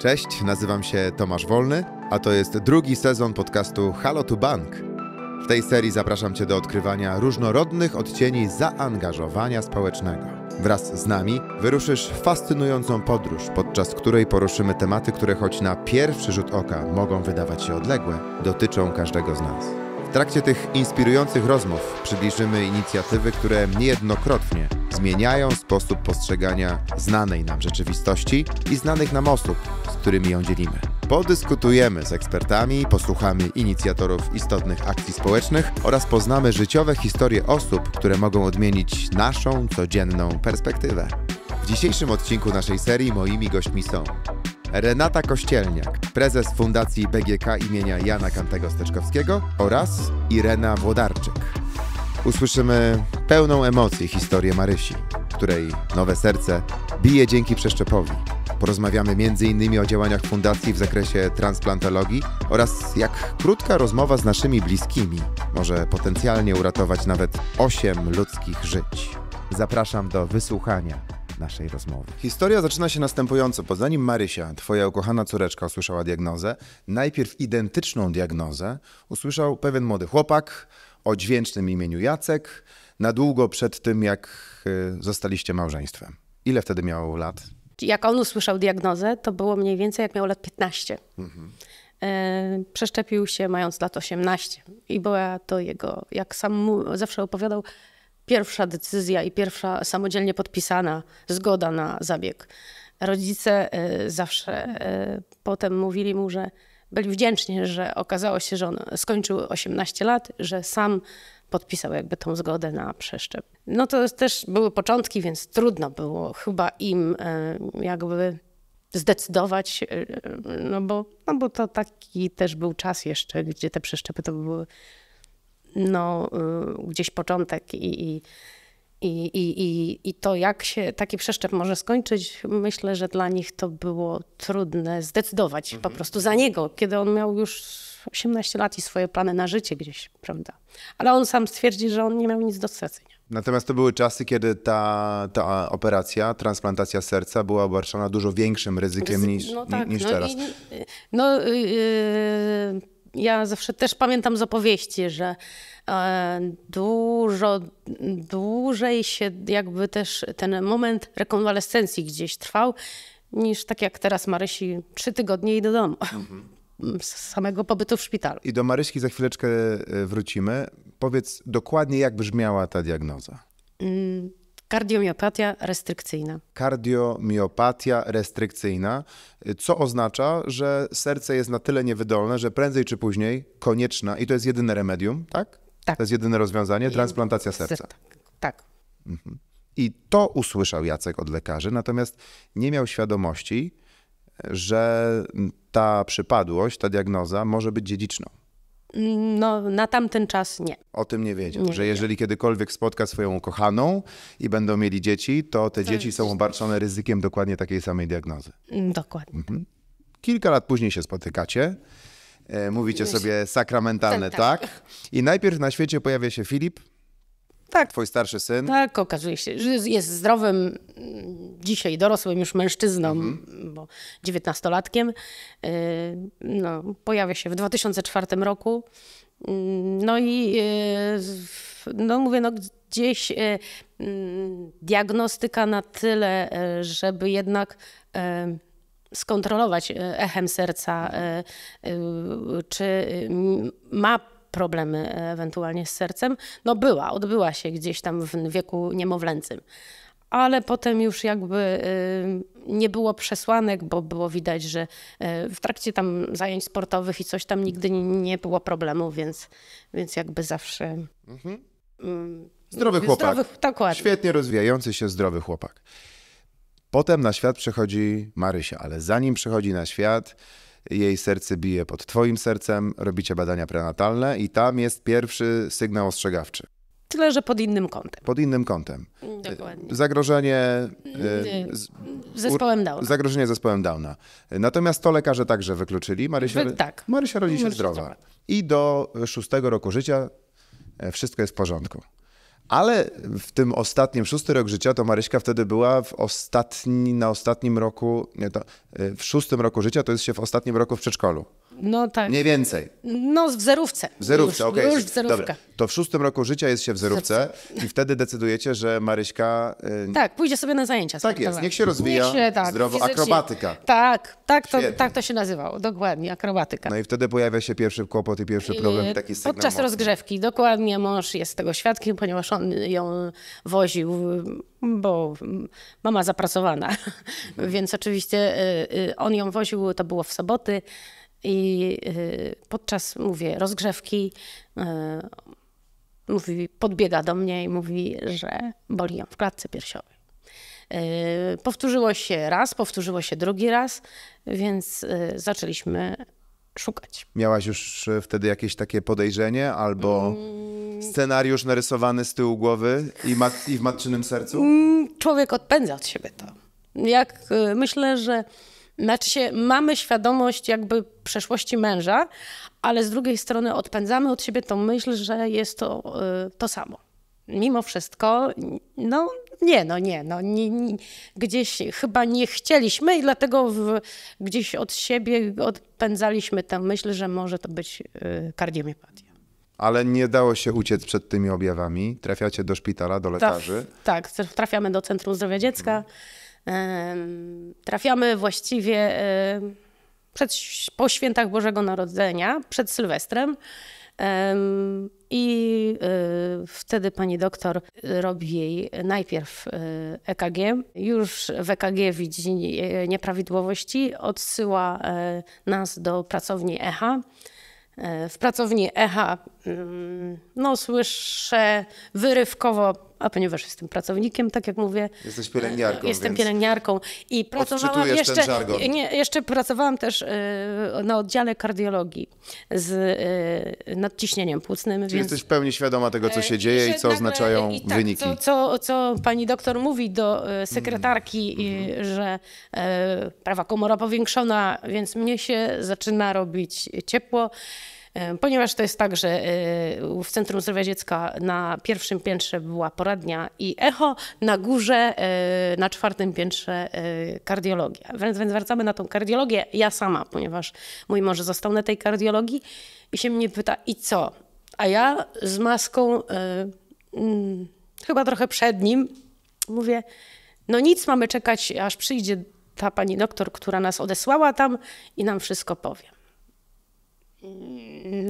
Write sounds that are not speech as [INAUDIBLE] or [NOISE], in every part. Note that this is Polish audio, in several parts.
Cześć, nazywam się Tomasz Wolny, a to jest drugi sezon podcastu Halo to Bank. W tej serii zapraszam Cię do odkrywania różnorodnych odcieni zaangażowania społecznego. Wraz z nami wyruszysz w fascynującą podróż, podczas której poruszymy tematy, które choć na pierwszy rzut oka mogą wydawać się odległe, dotyczą każdego z nas. W trakcie tych inspirujących rozmów przybliżymy inicjatywy, które niejednokrotnie zmieniają sposób postrzegania znanej nam rzeczywistości i znanych nam osób, którymi ją dzielimy. Podyskutujemy z ekspertami, posłuchamy inicjatorów istotnych akcji społecznych oraz poznamy życiowe historie osób, które mogą odmienić naszą codzienną perspektywę. W dzisiejszym odcinku naszej serii moimi gośćmi są Renata Kościelniak, prezes Fundacji BGK imienia Jana Kantego Steczkowskiego oraz Irena Włodarczyk. Usłyszymy pełną emocji historię Marysi, której nowe serce bije dzięki przeszczepowi Porozmawiamy m.in. o działaniach fundacji w zakresie transplantologii oraz jak krótka rozmowa z naszymi bliskimi może potencjalnie uratować nawet 8 ludzkich żyć. Zapraszam do wysłuchania naszej rozmowy. Historia zaczyna się następująco, bo zanim Marysia, twoja ukochana córeczka, usłyszała diagnozę, najpierw identyczną diagnozę usłyszał pewien młody chłopak o dźwięcznym imieniu Jacek, na długo przed tym, jak e, zostaliście małżeństwem. Ile wtedy miał lat? jak on usłyszał diagnozę, to było mniej więcej jak miał lat 15. Mhm. E, przeszczepił się mając lat 18 i była to jego, jak sam zawsze opowiadał, pierwsza decyzja i pierwsza samodzielnie podpisana zgoda na zabieg. Rodzice e, zawsze e, potem mówili mu, że byli wdzięczni, że okazało się, że on skończył 18 lat, że sam podpisał jakby tą zgodę na przeszczep. No to też były początki, więc trudno było chyba im e, jakby zdecydować, e, no bo, no bo to taki też był czas jeszcze, gdzie te przeszczepy to były no, e, gdzieś początek i, i i, i, i, I to, jak się taki przeszczep może skończyć, myślę, że dla nich to było trudne zdecydować mhm. po prostu za niego, kiedy on miał już 18 lat i swoje plany na życie gdzieś, prawda? Ale on sam stwierdzi, że on nie miał nic do stracenia. Natomiast to były czasy, kiedy ta, ta operacja, transplantacja serca była obarczona dużo większym ryzykiem niż, no tak, niż no teraz. I, no, yy, ja zawsze też pamiętam z opowieści, że e, dużo dłużej się jakby też ten moment rekonwalescencji gdzieś trwał, niż tak jak teraz Marysi trzy tygodnie i do domu. Mhm samego pobytu w szpitalu. I do Maryśki za chwileczkę e, wrócimy. Powiedz dokładnie, jak brzmiała ta diagnoza. Mm. Kardiomiopatia restrykcyjna. Kardiomiopatia restrykcyjna, e, co oznacza, że serce jest na tyle niewydolne, że prędzej czy później konieczna, i to jest jedyne remedium, tak? Tak. To jest jedyne rozwiązanie, transplantacja serca. Tak. tak. Mhm. I to usłyszał Jacek od lekarzy, natomiast nie miał świadomości, że ta przypadłość, ta diagnoza może być dziedziczną. No, na tamten czas nie. O tym nie wiedział, nie że jeżeli kiedykolwiek spotka swoją ukochaną i będą mieli dzieci, to te to dzieci są obarczone ryzykiem dokładnie takiej samej diagnozy. Mm, dokładnie. Mhm. Kilka lat później się spotykacie, e, mówicie sobie sakramentalne tak, tak. tak. I najpierw na świecie pojawia się Filip, tak, twój starszy syn. Tak, okazuje się, że jest zdrowym, mm, dzisiaj dorosłym już mężczyzną, mhm. bo dziewiętnastolatkiem. Y, no, pojawia się w 2004 roku. Mm, no i y, no mówię, no gdzieś y, mm, diagnostyka na tyle, żeby jednak skontrolować echem serca, czy ma problemy e, ewentualnie z sercem, no była, odbyła się gdzieś tam w wieku niemowlęcym. Ale potem już jakby y, nie było przesłanek, bo było widać, że e, w trakcie tam zajęć sportowych i coś tam nigdy nie było problemu, więc, więc jakby zawsze. Mhm. Mm, zdrowy chłopak. Zdrowy, Świetnie rozwijający się zdrowy chłopak. Potem na świat przychodzi Marysia, ale zanim przychodzi na świat, jej serce bije pod twoim sercem, robicie badania prenatalne i tam jest pierwszy sygnał ostrzegawczy. Tyle, że pod innym kątem. Pod innym kątem. Dokładnie. Zagrożenie mm, e, z, zespołem Downa. Zagrożenie zespołem Downa. Natomiast to lekarze także wykluczyli. Marysia, Wy, tak. Marysia rodzi się Marysia zdrowa. zdrowa. I do szóstego roku życia e, wszystko jest w porządku. Ale w tym ostatnim, szósty rok życia, to Maryśka wtedy była w ostatni, na ostatnim roku, nie, to, y, w szóstym roku życia, to jest się w ostatnim roku w przedszkolu. No tak. Mniej więcej. No w zerówce. W zerówce, okej. Okay. Już w Dobra. To w szóstym roku życia jest się w zerówce i wtedy decydujecie, że Maryśka... Y, tak, pójdzie sobie na zajęcia. Tak jest, niech się rozwija niech się, tak, zdrowo. Fizycznie. Akrobatyka. Tak, tak to, tak to się nazywało, dokładnie, akrobatyka. No i wtedy pojawia się pierwszy kłopot i pierwszy problem, I y, taki Podczas mocny. rozgrzewki, dokładnie, mąż jest tego świadkiem, ponieważ on ją woził bo mama zapracowana, [LAUGHS] więc oczywiście y, on ją woził, to było w soboty, i y, podczas, mówię, rozgrzewki y, mówi, podbiega do mnie i mówi, że boli ją w klatce piersiowej. Y, powtórzyło się raz, powtórzyło się drugi raz, więc zaczęliśmy szukać. Miałaś już wtedy jakieś takie podejrzenie albo mm. scenariusz narysowany z tyłu głowy i, mat i w matczynym sercu? Mm, człowiek odpędza od siebie to. Jak myślę, że znaczy się, mamy świadomość jakby przeszłości męża, ale z drugiej strony odpędzamy od siebie tą myśl, że jest to y, to samo. Mimo wszystko, no nie, no nie, no nie, nie, gdzieś chyba nie chcieliśmy i dlatego w, gdzieś od siebie odpędzaliśmy tę myśl, że może to być y, kardiomiopatia. Ale nie dało się uciec przed tymi objawami. Trafiacie do szpitala, do lekarzy. Tak, tak trafiamy do Centrum Zdrowia Dziecka. Hmm Trafiamy właściwie przed, po świętach Bożego Narodzenia, przed Sylwestrem. I e, wtedy pani doktor robi jej najpierw EKG. E Już w EKG widzi nieprawidłowości, odsyła e, nas do pracowni EHA. W pracowni EHA no, słyszę wyrywkowo a ponieważ jestem pracownikiem, tak jak mówię. Jesteś pielęgniarką. E, jestem pielęgniarką i pracowałam jeszcze, nie, jeszcze pracowałam też e, na oddziale kardiologii z e, nadciśnieniem płucnym. Czyli więc... jesteś w pełni świadoma tego, co się dzieje i, i co oznaczają i tak, wyniki. Co, co, co, pani doktor mówi do sekretarki, mm. że prawa komora powiększona, więc mnie się zaczyna robić ciepło. E, ponieważ to jest tak, że e, w Centrum Zdrowia Dziecka na pierwszym piętrze była poradnia i echo, na górze, e, na czwartym piętrze kardiologia. Więc, więc wracamy na tą kardiologię, ja sama, ponieważ mój mąż został na tej kardiologii i się mnie pyta, i co? A ja z maską, mm, chyba trochę przed nim, mówię, no nic, mamy czekać, aż przyjdzie ta pani doktor, która nas odesłała tam i nam wszystko powie.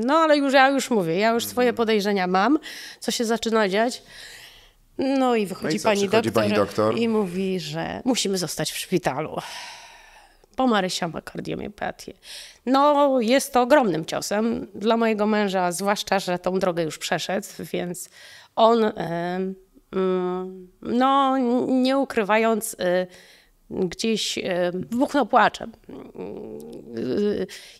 No, ale już ja już mówię, ja już swoje podejrzenia mam, co się zaczyna dziać. No i wychodzi no i pani, doktor pani, doktor i mówi, że musimy zostać w szpitalu. Bo Marysia ma kardiomiopatię. No, jest to ogromnym ciosem dla mojego męża, zwłaszcza, że tą drogę już przeszedł, więc on, mm, no, nie ukrywając, y, gdzieś wybuchnął e, no, płaczem.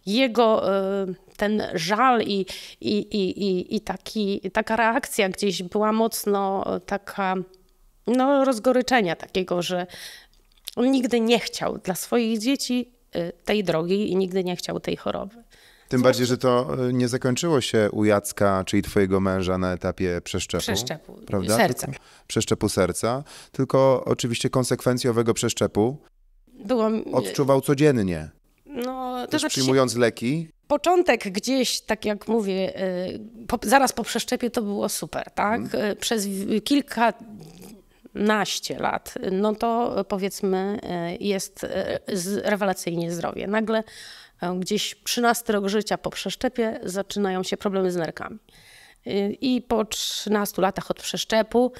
Jego e, ten żal i, i, i, i taki, taka reakcja gdzieś była mocno taka, no rozgoryczenia takiego, że on nigdy nie chciał dla swoich dzieci e, tej drogi i nigdy nie chciał tej choroby. Tym bardziej, że to nie zakończyło się u Jacka, czyli twojego męża na etapie przeszczepu. Przeszczepu, prawda? serca. Tylko przeszczepu serca, tylko oczywiście konsekwencje owego przeszczepu Byłam... odczuwał codziennie. No, to Też znaczy przyjmując leki. Początek gdzieś, tak jak mówię, y, po, zaraz po przeszczepie to było super, tak? Hmm. Przez kilka naście lat, no to y, powiedzmy jest rewelacyjnie zdrowie. Nagle gdzieś 13 rok życia po przeszczepie zaczynają się problemy z nerkami. I po 13 latach od przeszczepu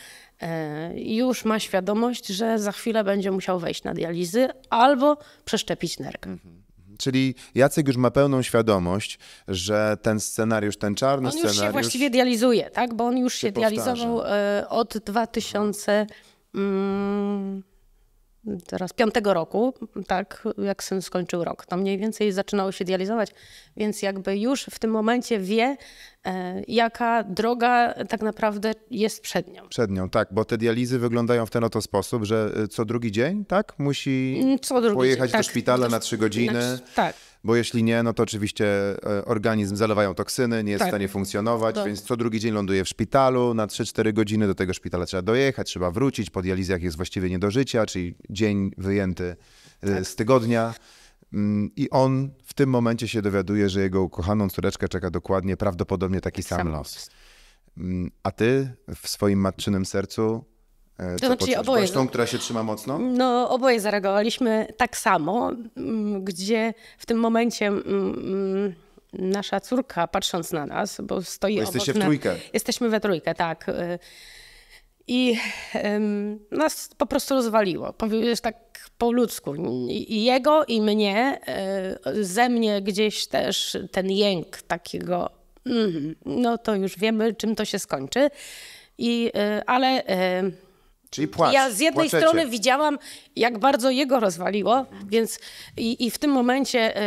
E, już ma świadomość, że za chwilę będzie musiał wejść na dializy albo przeszczepić nerkę. Mhm. mhm. Czyli Jacek już ma pełną świadomość, że ten scenariusz, ten czarny on scenariusz. On już się właściwie dializuje, tak? Bo on już się, się dializował powtarza. E, od 2000. Mm, teraz piątego roku, tak jak syn skończył rok. To mniej więcej zaczynało się dializować, więc jakby już w tym momencie wie, e, jaka droga tak naprawdę jest przed nią. Przed nią, tak, bo te dializy wyglądają w ten oto sposób, że e, co drugi dzień, tak, musi co drugi pojechać dzień, tak. do szpitala na trzy godziny. Na, tak bo jeśli nie, no to oczywiście e, organizm zalewają toksyny, nie jest tak. w stanie funkcjonować, tak. więc co drugi dzień ląduje w szpitalu, na 3-4 godziny do tego szpitala trzeba dojechać, trzeba wrócić, po dializach jest właściwie nie do życia, czyli dzień wyjęty e, tak. z tygodnia. Mm, I on w tym momencie się dowiaduje, że jego ukochaną córeczkę czeka dokładnie prawdopodobnie taki tak sam, sam los. Mm, a ty w swoim matczynym sercu to e, znaczy no, oboje. Byłaś tą, która się trzyma mocno? No, oboje zareagowaliśmy tak samo, mm, gdzie w tym momencie mm, mm, nasza córka, patrząc na nas, bo stoi bo jesteście obok... Jesteście w trójkę. jesteśmy we trójkę, tak. Y, I nas po prostu rozwaliło. Powiesz tak po ludzku. I jego i mnie, y, ze mnie gdzieś też ten jęk takiego, mm, no to już wiemy, czym to się skończy. I, y, ale... Y, Czyli płacz, ja z jednej płaczecie. strony widziałam, jak bardzo jego rozwaliło, więc i, i w tym momencie,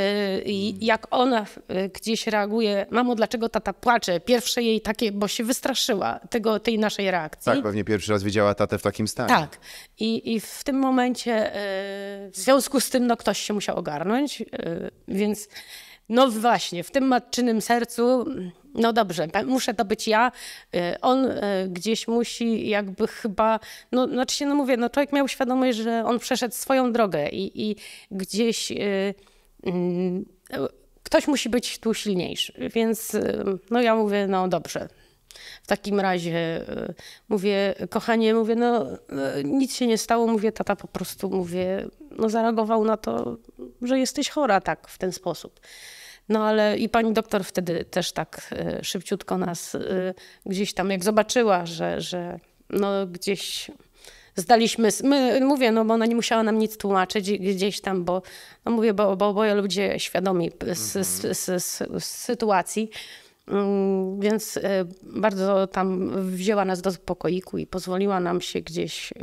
y, jak ona e, gdzieś reaguje, mamo, dlaczego tata płacze? Pierwsze jej takie, bo się wystraszyła tego, tej naszej reakcji. Tak, pewnie pierwszy raz widziała tatę w takim stanie. Tak. I, i w tym momencie, y, w związku z tym, no, ktoś się musiał ogarnąć, y, więc no właśnie, w tym matczynym sercu, no dobrze, muszę to być ja. Y, on y, gdzieś musi jakby chyba, no znaczy się, no mówię, no człowiek miał świadomość, że on przeszedł swoją drogę i, i gdzieś y, y, ktoś musi być tu silniejszy. Więc y, no ja mówię, no dobrze, w takim razie mówię, kochanie, mówię, no nic się nie stało, mówię, tata po prostu, mówię, no zareagował na to, że jesteś chora tak w ten sposób. No ale i pani doktor wtedy też tak e, szybciutko nas e, gdzieś tam, jak zobaczyła, że, że no gdzieś zdaliśmy, my, mówię, no bo ona nie musiała nam nic tłumaczyć gdzieś tam, bo no mówię, bo, bo, bo ludzie świadomi z, z, z, z sytuacji, mm, więc e, bardzo tam wzięła nas do pokoiku i pozwoliła nam się gdzieś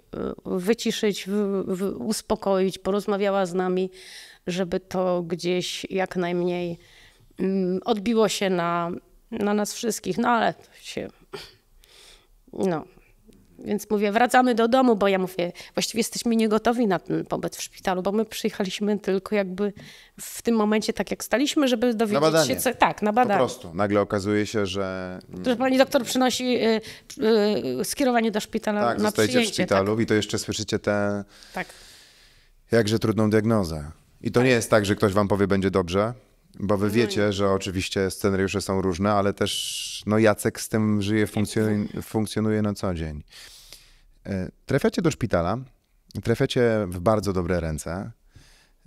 wyciszyć, w, w, uspokoić, porozmawiała z nami żeby to gdzieś jak najmniej mm, odbiło się na, na nas wszystkich, no ale się, no. Więc mówię, wracamy do domu, bo ja mówię, właściwie jesteśmy niegotowi na ten pobyt w szpitalu, bo my przyjechaliśmy tylko jakby w tym momencie, tak jak staliśmy, żeby dowiedzieć na badanie. się, co, tak, na badanie. Po prostu, nagle okazuje się, że... Że pani doktor przynosi y, y, skierowanie do szpitala tak, na przyjęcie. Tak, w szpitalu tak. i to jeszcze słyszycie tę... Te... Tak. Jakże trudną diagnozę. I to nie tak. jest tak, że ktoś wam powie, będzie dobrze, bo wy no wiecie, że oczywiście scenariusze są różne, ale też no Jacek z tym żyje, funkcjonuje, funkcjonuje na co dzień. E, trafiacie do szpitala, trafiacie w bardzo dobre ręce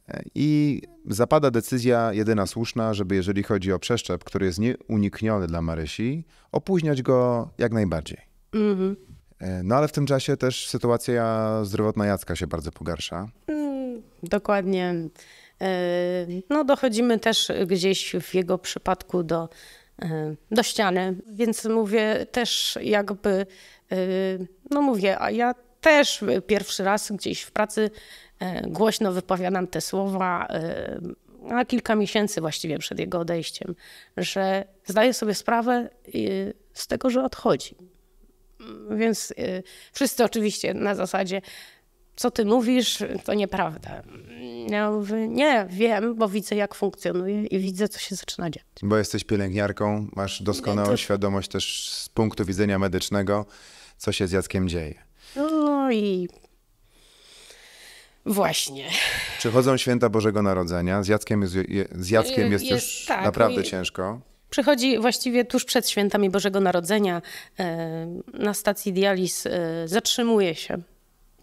e, i zapada decyzja jedyna słuszna, żeby jeżeli chodzi o przeszczep, który jest nieunikniony dla Marysi, opóźniać go jak najbardziej. Mhm. E, no ale w tym czasie też sytuacja zdrowotna Jacka się bardzo pogarsza. No, Dokładnie. E, no, dochodzimy też gdzieś w jego przypadku do, e, do ściany, więc mówię też jakby, e, no mówię, a ja też pierwszy raz gdzieś w pracy głośno wypowiadam te słowa, a kilka miesięcy właściwie przed jego odejściem, że zdaję sobie sprawę z tego, że odchodzi. Więc wszyscy oczywiście na zasadzie, co ty mówisz, to nieprawda. Ja no, mówię, nie, wiem, bo widzę, jak funkcjonuje i widzę, co się zaczyna dziać. Bo jesteś pielęgniarką, masz doskonałą to... świadomość też z punktu widzenia medycznego, co się z Jackiem dzieje. No i Właśnie. Przychodzą święta Bożego Narodzenia. Z Jackiem jest, z Jackiem y, jest, jest już tak, naprawdę ciężko. Przychodzi właściwie tuż przed świętami Bożego Narodzenia e, na stacji dializ, e, zatrzymuje się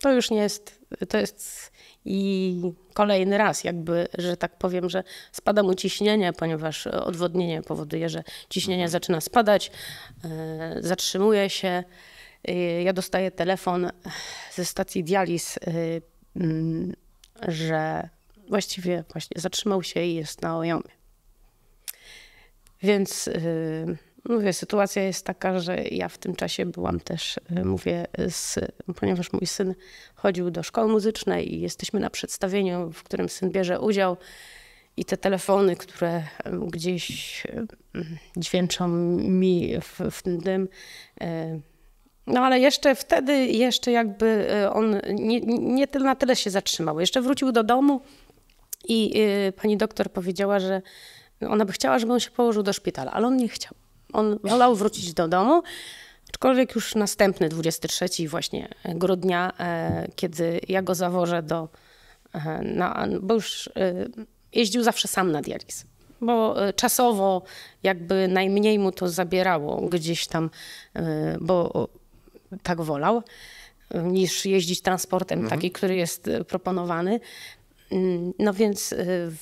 to już nie jest, to jest i kolejny raz jakby, że tak powiem, że spada mu ciśnienie, ponieważ odwodnienie powoduje, że ciśnienie mhm. zaczyna spadać, e, zatrzymuje się. E, ja dostaję telefon ze stacji dializ, e, mm, że właściwie właśnie zatrzymał się i jest na ojomie. Więc Mówię, no sytuacja jest taka, że ja w tym czasie byłam też, e, mówię, z, ponieważ mój syn chodził do szkoły muzycznej i jesteśmy na przedstawieniu, w którym syn bierze udział. I te telefony, które gdzieś dźwięczą mi w, w tym dym. E, no ale jeszcze wtedy, jeszcze jakby e, on nie, nie na tyle się zatrzymał. Jeszcze wrócił do domu i pani doktor powiedziała, że ona by chciała, żeby on się położył do szpitala, ale on nie chciał. On wolał wrócić do domu, aczkolwiek już następny 23 właśnie grudnia, e, kiedy ja go zawożę do, e, na, bo już e, jeździł zawsze sam na dializ. Bo czasowo jakby najmniej mu to zabierało gdzieś tam, bo tak wolał, niż jeździć transportem, mhm. taki, który jest proponowany. Mm, no więc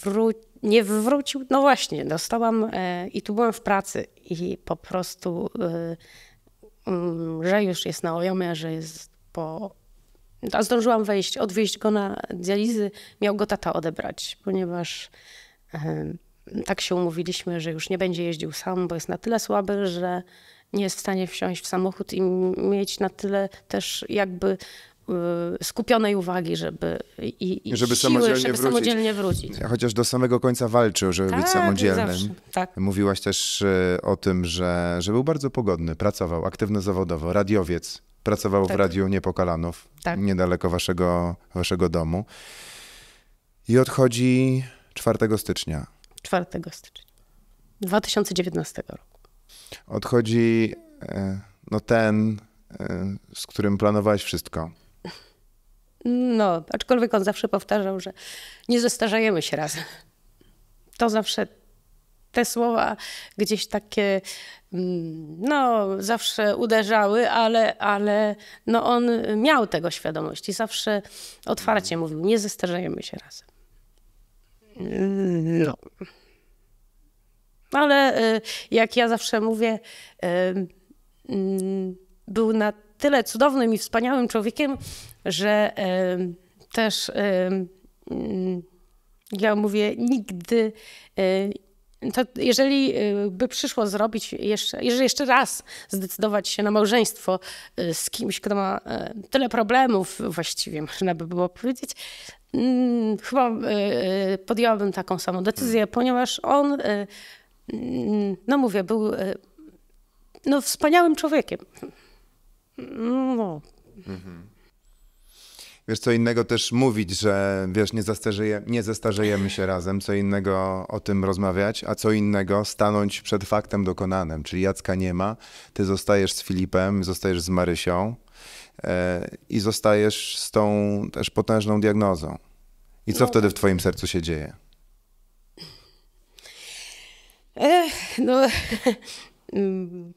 wróć, nie wrócił. No właśnie, dostałam e, i tu byłam w pracy i po prostu, e, mm, że już jest na ojomie, że jest po... A zdążyłam wejść, odwieźć go na dializy. Miał go tata odebrać, ponieważ e, tak się umówiliśmy, że już nie będzie jeździł sam, bo jest na tyle słaby, że nie jest w stanie wsiąść w samochód i mieć na tyle też jakby Y, skupionej uwagi, żeby i, i żeby, siły, samodzielnie, żeby wrócić. samodzielnie wrócić. Chociaż do samego końca walczył, żeby tak, być samodzielnym. tak. Mówiłaś też y, o tym, że, że był bardzo pogodny, pracował aktywny zawodowo, radiowiec, pracował tak. w Radiu Niepokalanów, tak. niedaleko waszego, waszego domu. I odchodzi 4 stycznia. 4 stycznia 2019 roku. Odchodzi e, no, ten, e, z którym planowałeś wszystko. No, aczkolwiek on zawsze powtarzał, że nie zestarzajemy się razem. To zawsze te słowa gdzieś takie, mm, no, zawsze uderzały, ale, ale no, on miał tego świadomość i zawsze otwarcie mówił, nie zestarzajemy się razem. No. Ale y, jak ja zawsze mówię, y, mm, był na tyle cudownym i wspaniałym człowiekiem, że e, też e, mm, ja mówię, nigdy. E, to jeżeli by przyszło zrobić jeszcze, jeżeli jeszcze raz zdecydować się na małżeństwo z kimś, kto ma tyle problemów, właściwie można by było powiedzieć, mm, chyba podjęłabym taką samą decyzję, ponieważ on, mm, no mówię, był no, wspaniałym człowiekiem. No. Mhm. Wiesz, co innego też mówić, że wiesz, nie, zastarzeje, nie zestarzejemy się razem, co innego o tym rozmawiać, a co innego stanąć przed faktem dokonanym. Czyli Jacka nie ma, ty zostajesz z Filipem, zostajesz z Marysią e, i zostajesz z tą też potężną diagnozą. I co no. wtedy w twoim sercu się dzieje? Ech, no... [LAUGHS] Mm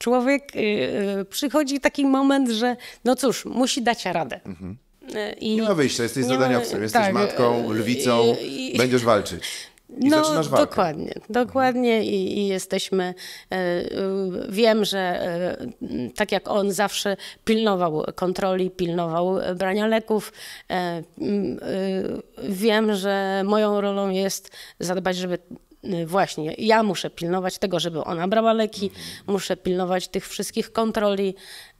człowiek yy, przychodzi taki moment, że no cóż, musi dać radę. Mhm. Y, I nie ma wyjścia, jesteś zadaniowcem, ma... jesteś tak, y, matką, lwicą, i, i, będziesz walczyć. I no, zaczynasz walkę. Dokładnie, dokładnie I, i, jesteśmy. wiem, że tak jak on zawsze pilnował kontroli, pilnował brania leków, wiem, że moją rolą jest zadbać, żeby Y, właśnie ja muszę pilnować tego, żeby ona brała leki, muszę pilnować tych wszystkich kontroli,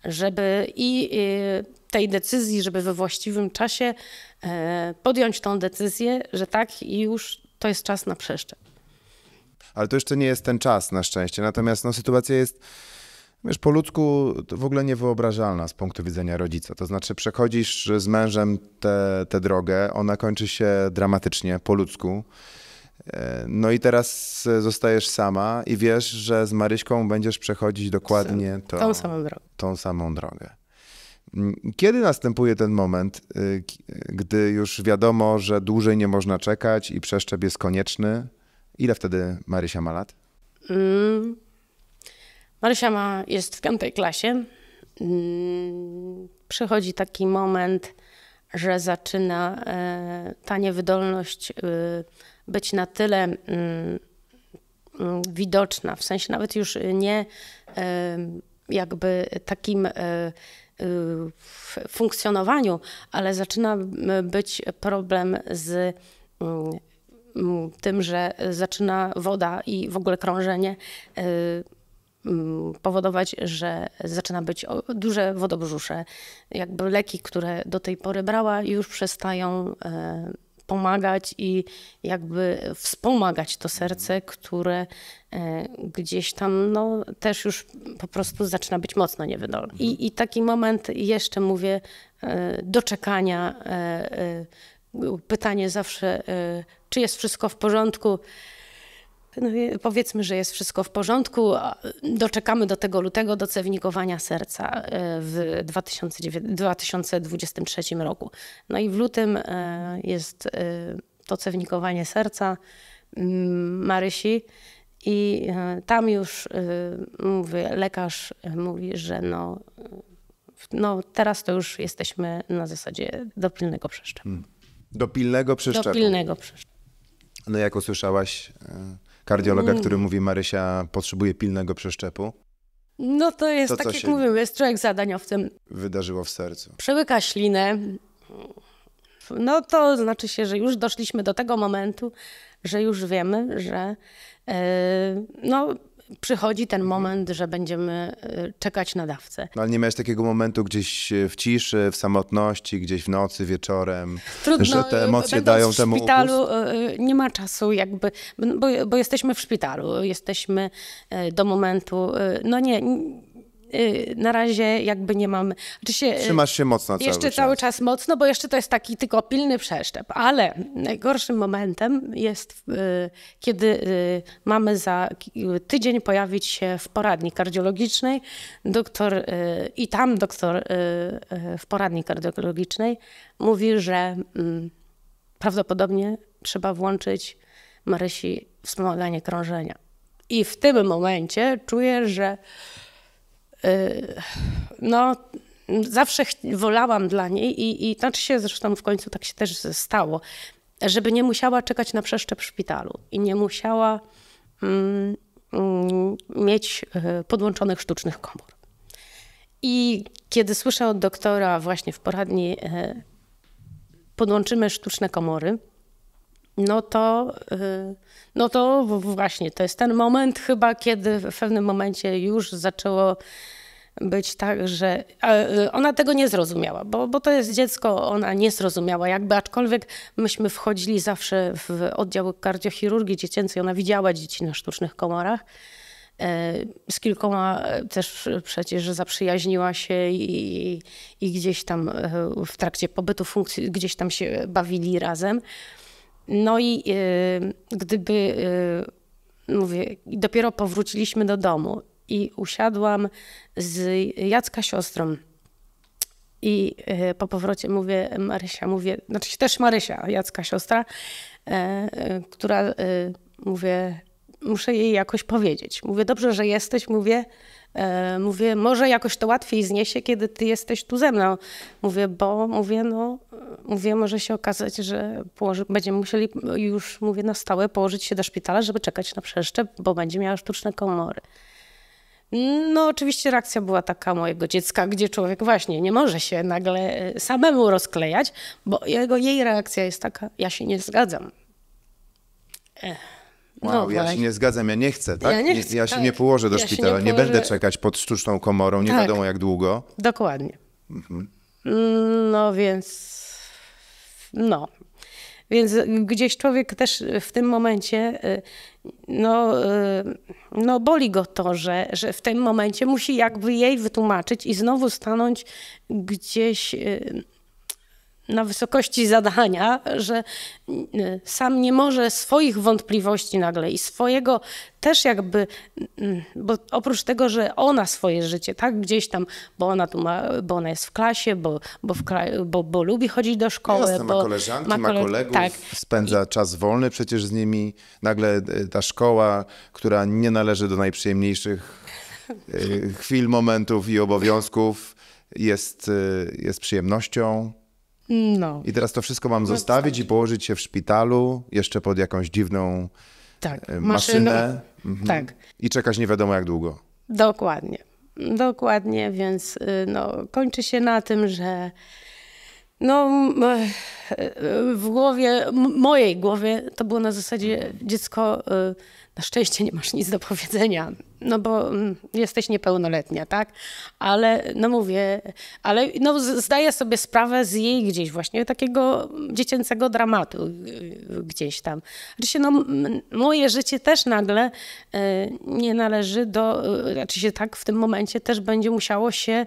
żeby i y, tej decyzji, żeby we właściwym czasie y, podjąć tą decyzję, że tak i już to jest czas na przeszczep. Ale to jeszcze nie jest ten czas na szczęście. Natomiast no, sytuacja jest Wiesz, po ludzku w ogóle niewyobrażalna z punktu widzenia rodzica. To znaczy, przechodzisz z mężem tę drogę, ona kończy się dramatycznie po ludzku. No i teraz zostajesz sama i wiesz, że z Maryśką będziesz przechodzić dokładnie to, tą, samą drogę. tą samą drogę. Mm, kiedy następuje ten moment, y, gdy już wiadomo, że dłużej nie można czekać i przeszczep jest konieczny? Ile wtedy Marysia ma lat? Mm. Marysia ma, jest w piątej klasie. Mm. Przychodzi taki moment, że zaczyna e, ta niewydolność e, być na tyle mm, mm, widoczna, w sensie nawet już nie jakby takim e, e, w funkcjonowaniu, ale zaczyna być problem z mm, tym, że zaczyna woda i w ogóle krążenie e, powodować, że zaczyna być duże wodobrzusze. Jakby leki, które do tej pory brała, już przestają pomagać i jakby wspomagać to serce, które e, gdzieś tam no, też już po prostu zaczyna być mocno niewydolne. I, i taki moment jeszcze mówię e, doczekania. E, pytanie zawsze, czy jest wszystko w porządku? No, powiedzmy, że jest wszystko w porządku. Doczekamy do tego lutego, do cewnikowania serca e, w 2023 roku. No i w lutym e, jest e, to cewnikowanie serca mm, Marysi. I tam już mówię, lekarz mówi, że no, no teraz to już jesteśmy na zasadzie pilnego przeszczepu. Hmm. Do pilnego przeszczepu. Do pilnego przeszczepu. No jak usłyszałaś, kardiologa, mm. który mówi Marysia potrzebuje pilnego przeszczepu? No to jest, to, tak jak mówimy, jest człowiek zadaniowcem. Wydarzyło w sercu. Przełyka ślinę. No to znaczy się, że już doszliśmy do tego momentu, że już wiemy, że yy, no przychodzi ten mhm. moment, że będziemy y, czekać na dawcę. No, ale nie miałeś takiego momentu gdzieś y, w ciszy, w samotności, gdzieś w nocy, wieczorem, Trudno, że te y, emocje dają w temu szpitalu nie ma czasu jakby, bo, bo jesteśmy w szpitalu, jesteśmy do momentu, no nie Y, na razie jakby nie mam. Znaczy się, y, Trzymasz się mocno cały Jeszcze czas. cały czas mocno, bo jeszcze to jest taki tylko pilny przeszczep, ale najgorszym momentem jest, y, kiedy mamy za tydzień pojawić się w poradni kardiologicznej doktor i tam doktor w poradni kardiologicznej mówi, że mm, prawdopodobnie trzeba włączyć Marysi wspomaganie krążenia. I w tym momencie czuję, że Y, no, zawsze wolałam dla niej i, i znaczy się zresztą w końcu tak się też stało, żeby nie musiała czekać na przeszczep w szpitalu i nie musiała mm, mm mieć y, podłączonych sztucznych komór. I kiedy słyszę od doktora właśnie w poradni, y, podłączymy sztuczne komory, no to, y, no to właśnie to jest ten moment chyba, kiedy w pewnym momencie już zaczęło być tak, że y, ona tego nie zrozumiała, bo, bo to jest dziecko, ona nie zrozumiała jakby, aczkolwiek myśmy wchodzili zawsze w oddział kardiochirurgii dziecięcej, ona widziała dzieci na sztucznych komorach. Y, z kilkoma też przecież zaprzyjaźniła się i, i gdzieś tam w trakcie pobytu funkcji, gdzieś tam się bawili razem. No i y, gdyby, y, mówię, dopiero powróciliśmy do domu i usiadłam z Jacka siostrą. I y, po powrocie mówię, Marysia, mówię, znaczy też Marysia, Jacka siostra, e, która, mówię, muszę jej jakoś powiedzieć. Mówię, dobrze, że jesteś, mówię, E, mówię, może jakoś to łatwiej zniesie, kiedy ty jesteś tu ze mną. Mówię, bo mówię, no, mówię, może się okazać, że położy, będziemy musieli już, mówię, na stałe położyć się do szpitala, żeby czekać na przeszczep, bo będzie miała sztuczne komory. No, oczywiście reakcja była taka mojego dziecka, gdzie człowiek właśnie nie może się nagle e, samemu rozklejać, bo jego, jej reakcja jest taka: ja się nie zgadzam. Ech. Wow, no ja się nie zgadzam, ja nie chcę, tak? Ja, nie chcę, ja się tak. nie położę do ja szpitala, nie, nie, będę czekać pod sztuczną komorą, nie tak. wiadomo jak długo. Dokładnie. Mhm. No więc, no. Więc gdzieś człowiek też w tym momencie, y, no, y, no boli go to, że, że w tym momencie musi jakby jej wytłumaczyć i znowu stanąć gdzieś y, na wysokości zadania, że e, sam nie może swoich wątpliwości nagle i swojego też jakby, mm, bo oprócz tego, że ona swoje życie, tak, gdzieś tam, bo ona tu ma, bo ona jest w klasie, bo, bo, w kraju, bo, bo lubi chodzić do szkoły, Jasne, bo ma koleżanki, ma, kole... ma kolegów, tak. spędza czas wolny przecież z nimi, nagle e, ta szkoła, która nie należy do najprzyjemniejszych e, chwil, momentów i obowiązków, jest, jest przyjemnością. No. I teraz to wszystko mam no, zostawić tak. i położyć się w szpitalu, jeszcze pod jakąś dziwną tak, e, maszynę. Mhm. Tak. I czekać nie wiadomo jak długo. Dokładnie. Dokładnie, więc y, no, kończy się na tym, że no, e, w głowie, mojej głowie, to było na zasadzie mhm. dziecko, y, na szczęście nie masz nic do powiedzenia no bo mm, jesteś niepełnoletnia, tak? Ale, no mówię, ale no zdaję sobie sprawę z jej gdzieś właśnie takiego dziecięcego dramatu y, y, gdzieś tam. Oczywiście znaczy się, no, moje życie też nagle y, nie należy do, znaczy się tak w tym momencie też będzie musiało się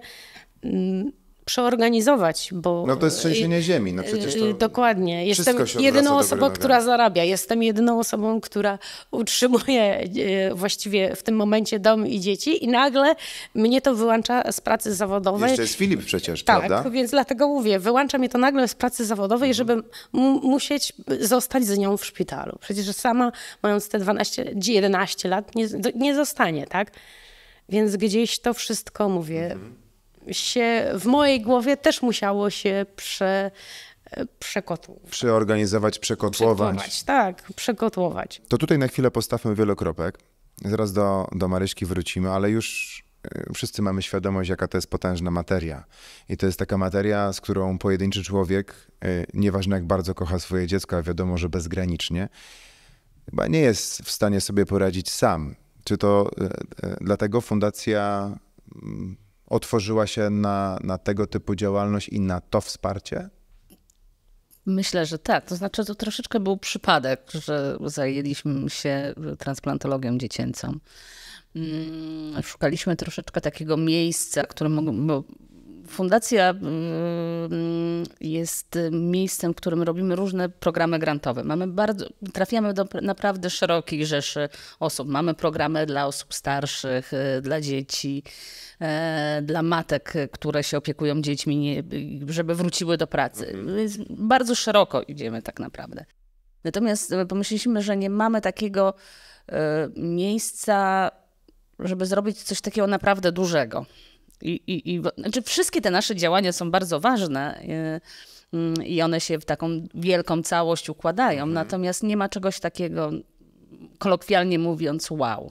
mm, przeorganizować, bo... No to jest trzęsienie y, ziemi, no y, przecież to... Y, dokładnie. Jestem jedyną osobą, która zarabia. Jestem jedyną osobą, która utrzymuje właściwie w tym momencie dom i dzieci i nagle mnie to wyłącza z pracy zawodowej. Jeszcze jest Filip przecież, tak, prawda? Tak, więc dlatego mówię, wyłącza mnie to nagle z pracy zawodowej, mhm. żeby musieć zostać z nią w szpitalu. Przecież sama, mając te 12, 11 lat, nie, nie zostanie, tak? Więc gdzieś to wszystko, mówię... Mhm się w mojej głowie też musiało się prze, przekotłować. Przeorganizować, przekotłować. przekotłować. Tak, przekotłować. To tutaj na chwilę postawmy wielokropek. Zaraz do, do Maryśki wrócimy, ale już e, wszyscy mamy świadomość, jaka to jest potężna materia. I to jest taka materia, z którą pojedynczy człowiek, e, nieważne jak bardzo kocha swoje dziecko, a wiadomo, że bezgranicznie, chyba nie jest w stanie sobie poradzić sam. Czy to e, dlatego fundacja mm, otworzyła się na, na tego typu działalność i na to wsparcie? Myślę, że tak. To znaczy, to troszeczkę był przypadek, że zajęliśmy się transplantologią dziecięcą. Mm, szukaliśmy troszeczkę takiego miejsca, które mogło Fundacja mm, jest miejscem, w którym robimy różne programy grantowe. Mamy bardzo, trafiamy do naprawdę szerokiej rzeszy osób. Mamy programy dla osób starszych, e, dla dzieci, e, dla matek, które się opiekują dziećmi, żeby wróciły do pracy. Mhm. No bardzo szeroko idziemy tak naprawdę. Natomiast pomyśleliśmy, że nie mamy takiego e, miejsca, żeby zrobić coś takiego naprawdę dużego. I, i, i, znaczy wszystkie te nasze działania są bardzo ważne y, mm, i one się w taką wielką całość układają, mhm. natomiast nie ma czegoś takiego, kolokwialnie mówiąc, wow.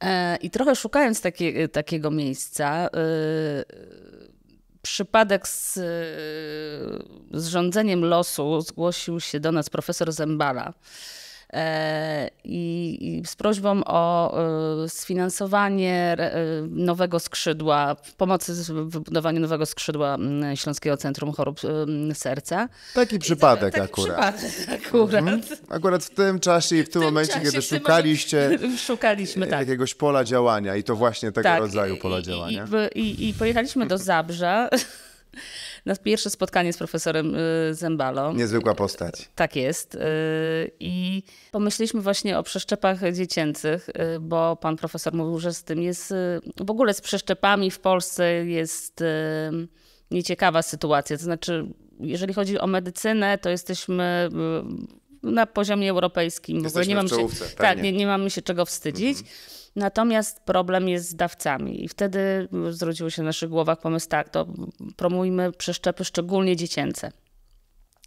E, I trochę szukając takie, y, takiego miejsca, y, przypadek z, z rządzeniem losu zgłosił się do nas profesor Zembala i, i z prośbą o e, sfinansowanie e, nowego skrzydła, pomocy w wybudowaniu nowego skrzydła Śląskiego Centrum Chorób Serca. Taki tak, przypadek taki akurat. Przypadek akurat. Mhm. Akurat w tym czasie i w, w tym momencie, czasie, kiedy szukaliście [LAUGHS] szukaliśmy, tak. jakiegoś pola działania i to właśnie tego tak. rodzaju pola działania. I, i, i pojechaliśmy do Zabrza. [LAUGHS] na pierwsze spotkanie z profesorem y, Zembalą. Niezwykła postać. Y, tak jest. Y, I pomyśleliśmy właśnie o przeszczepach dziecięcych, bo pan profesor mówił, że z tym jest, w ogóle z przeszczepami w Polsce jest nieciekawa sytuacja. To znaczy, jeżeli chodzi o medycynę, to jesteśmy na poziomie europejskim. W ogóle nie, mam się, tak, nie, nie mamy się czego wstydzić. Mhm. Natomiast problem jest z dawcami i wtedy zrodził się w naszych głowach pomysł tak, to promujmy przeszczepy szczególnie dziecięce,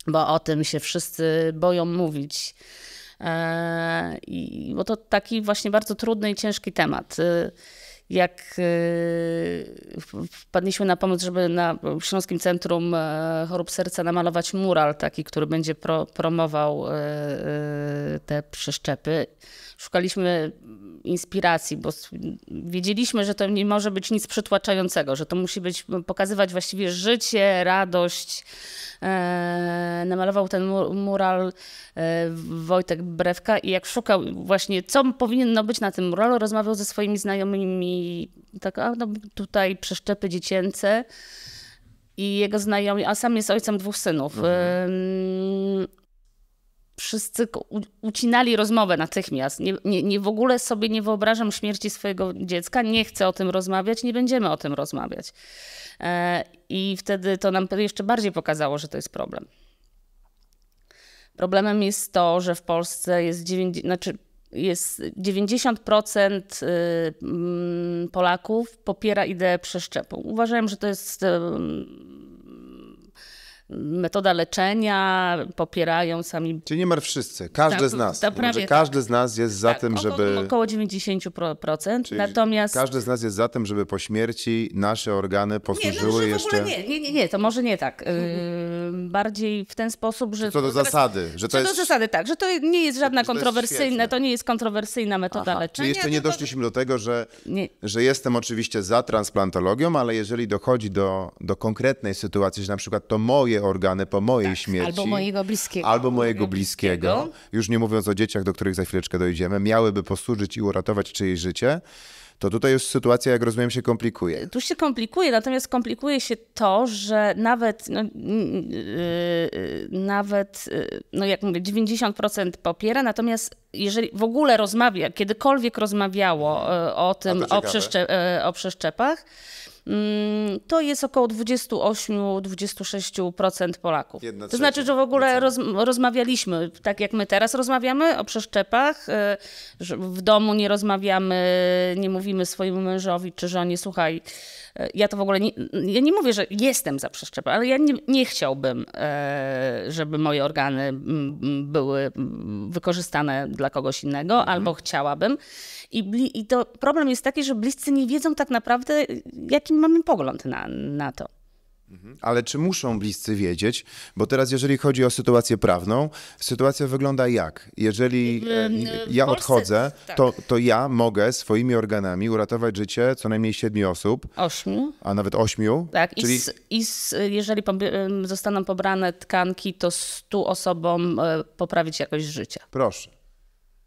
bo o tym się wszyscy boją mówić. E, I, bo to taki właśnie bardzo trudny i ciężki temat. Y, jak y, wpadliśmy na pomysł, żeby na Śląskim Centrum e, Chorób Serca namalować mural taki, który będzie pro, promował e, e, te przeszczepy. Szukaliśmy inspiracji, bo wiedzieliśmy, że to nie może być nic przytłaczającego, że to musi być pokazywać właściwie życie, radość. E, namalował ten mur, mural e, Wojtek Brewka i jak szukał właśnie, co powinno być na tym muralu, rozmawiał ze swoimi znajomymi, tak, a no, tutaj przeszczepy dziecięce i jego znajomi, a sam jest ojcem dwóch synów. Mhm wszyscy ucinali rozmowę natychmiast. Nie, nie, nie, w ogóle sobie nie wyobrażam śmierci swojego dziecka, nie chcę o tym rozmawiać, nie będziemy o tym rozmawiać. E, I wtedy to nam jeszcze bardziej pokazało, że to jest problem. Problemem jest to, że w Polsce jest, 90, znaczy jest 90% y, mm, Polaków popiera ideę przeszczepu. Uważałem, że to jest metoda leczenia, popierają sami. Czyli niemal wszyscy, każdy tak, z nas. To tak. każdy z nas jest za tak, tym, około, żeby. Około 90%. Czyli natomiast. Każdy z nas jest za tym, żeby po śmierci nasze organy posłużyły nie, no, jeszcze. Nie, nie, nie, nie, to może nie tak. Mhm. Yy, bardziej w ten sposób, że. co do no zasady. Że to jest... do zasady, tak, że to nie jest żadna to kontrowersyjna, jest to nie jest kontrowersyjna metoda Aha, leczenia. Czyli jeszcze nie doszliśmy do tego, że, nie. że jestem oczywiście za transplantologią, ale jeżeli dochodzi do, do konkretnej sytuacji, że na przykład to moje moje organy po mojej tak, śmierci. Albo mojego bliskiego. Albo mojego bliskiego. Już nie mówiąc o dzieciach, do których za chwileczkę dojdziemy, miałyby posłużyć i uratować czyjeś życie to tutaj już sytuacja, jak rozumiem, się komplikuje. Tu się komplikuje, natomiast komplikuje się to, że nawet, no, yy, nawet yy, no jak mówię, 90% popiera, natomiast jeżeli w ogóle rozmawia, kiedykolwiek rozmawiało yy, o tym, o, y, o przeszczepach, Mm, to jest około 28-26% Polaków. to znaczy, że w ogóle roz, rozmawialiśmy, tak jak my teraz rozmawiamy o przeszczepach, y, w domu nie rozmawiamy, nie mówimy swojemu mężowi czy żonie, słuchaj, E, ja to w ogóle nie, ja nie mówię, że jestem za przeszczepem, ale ja nie, nie chciałbym, e, żeby moje organy były wykorzystane dla kogoś innego, mhm. albo chciałabym. I, I to problem jest taki, że bliscy nie wiedzą tak naprawdę, jaki mamy pogląd na, na to. Ale czy muszą bliscy wiedzieć? Bo teraz, jeżeli chodzi o sytuację prawną, sytuacja wygląda jak? Jeżeli e, ja odchodzę, tak. to, to ja mogę swoimi organami uratować życie co najmniej siedmiu osób. Ośmiu. A nawet ośmiu. Tak, czyli... i, z, i z, jeżeli zostaną pobrane tkanki, to stu osobom e, poprawić jakość życia. Proszę.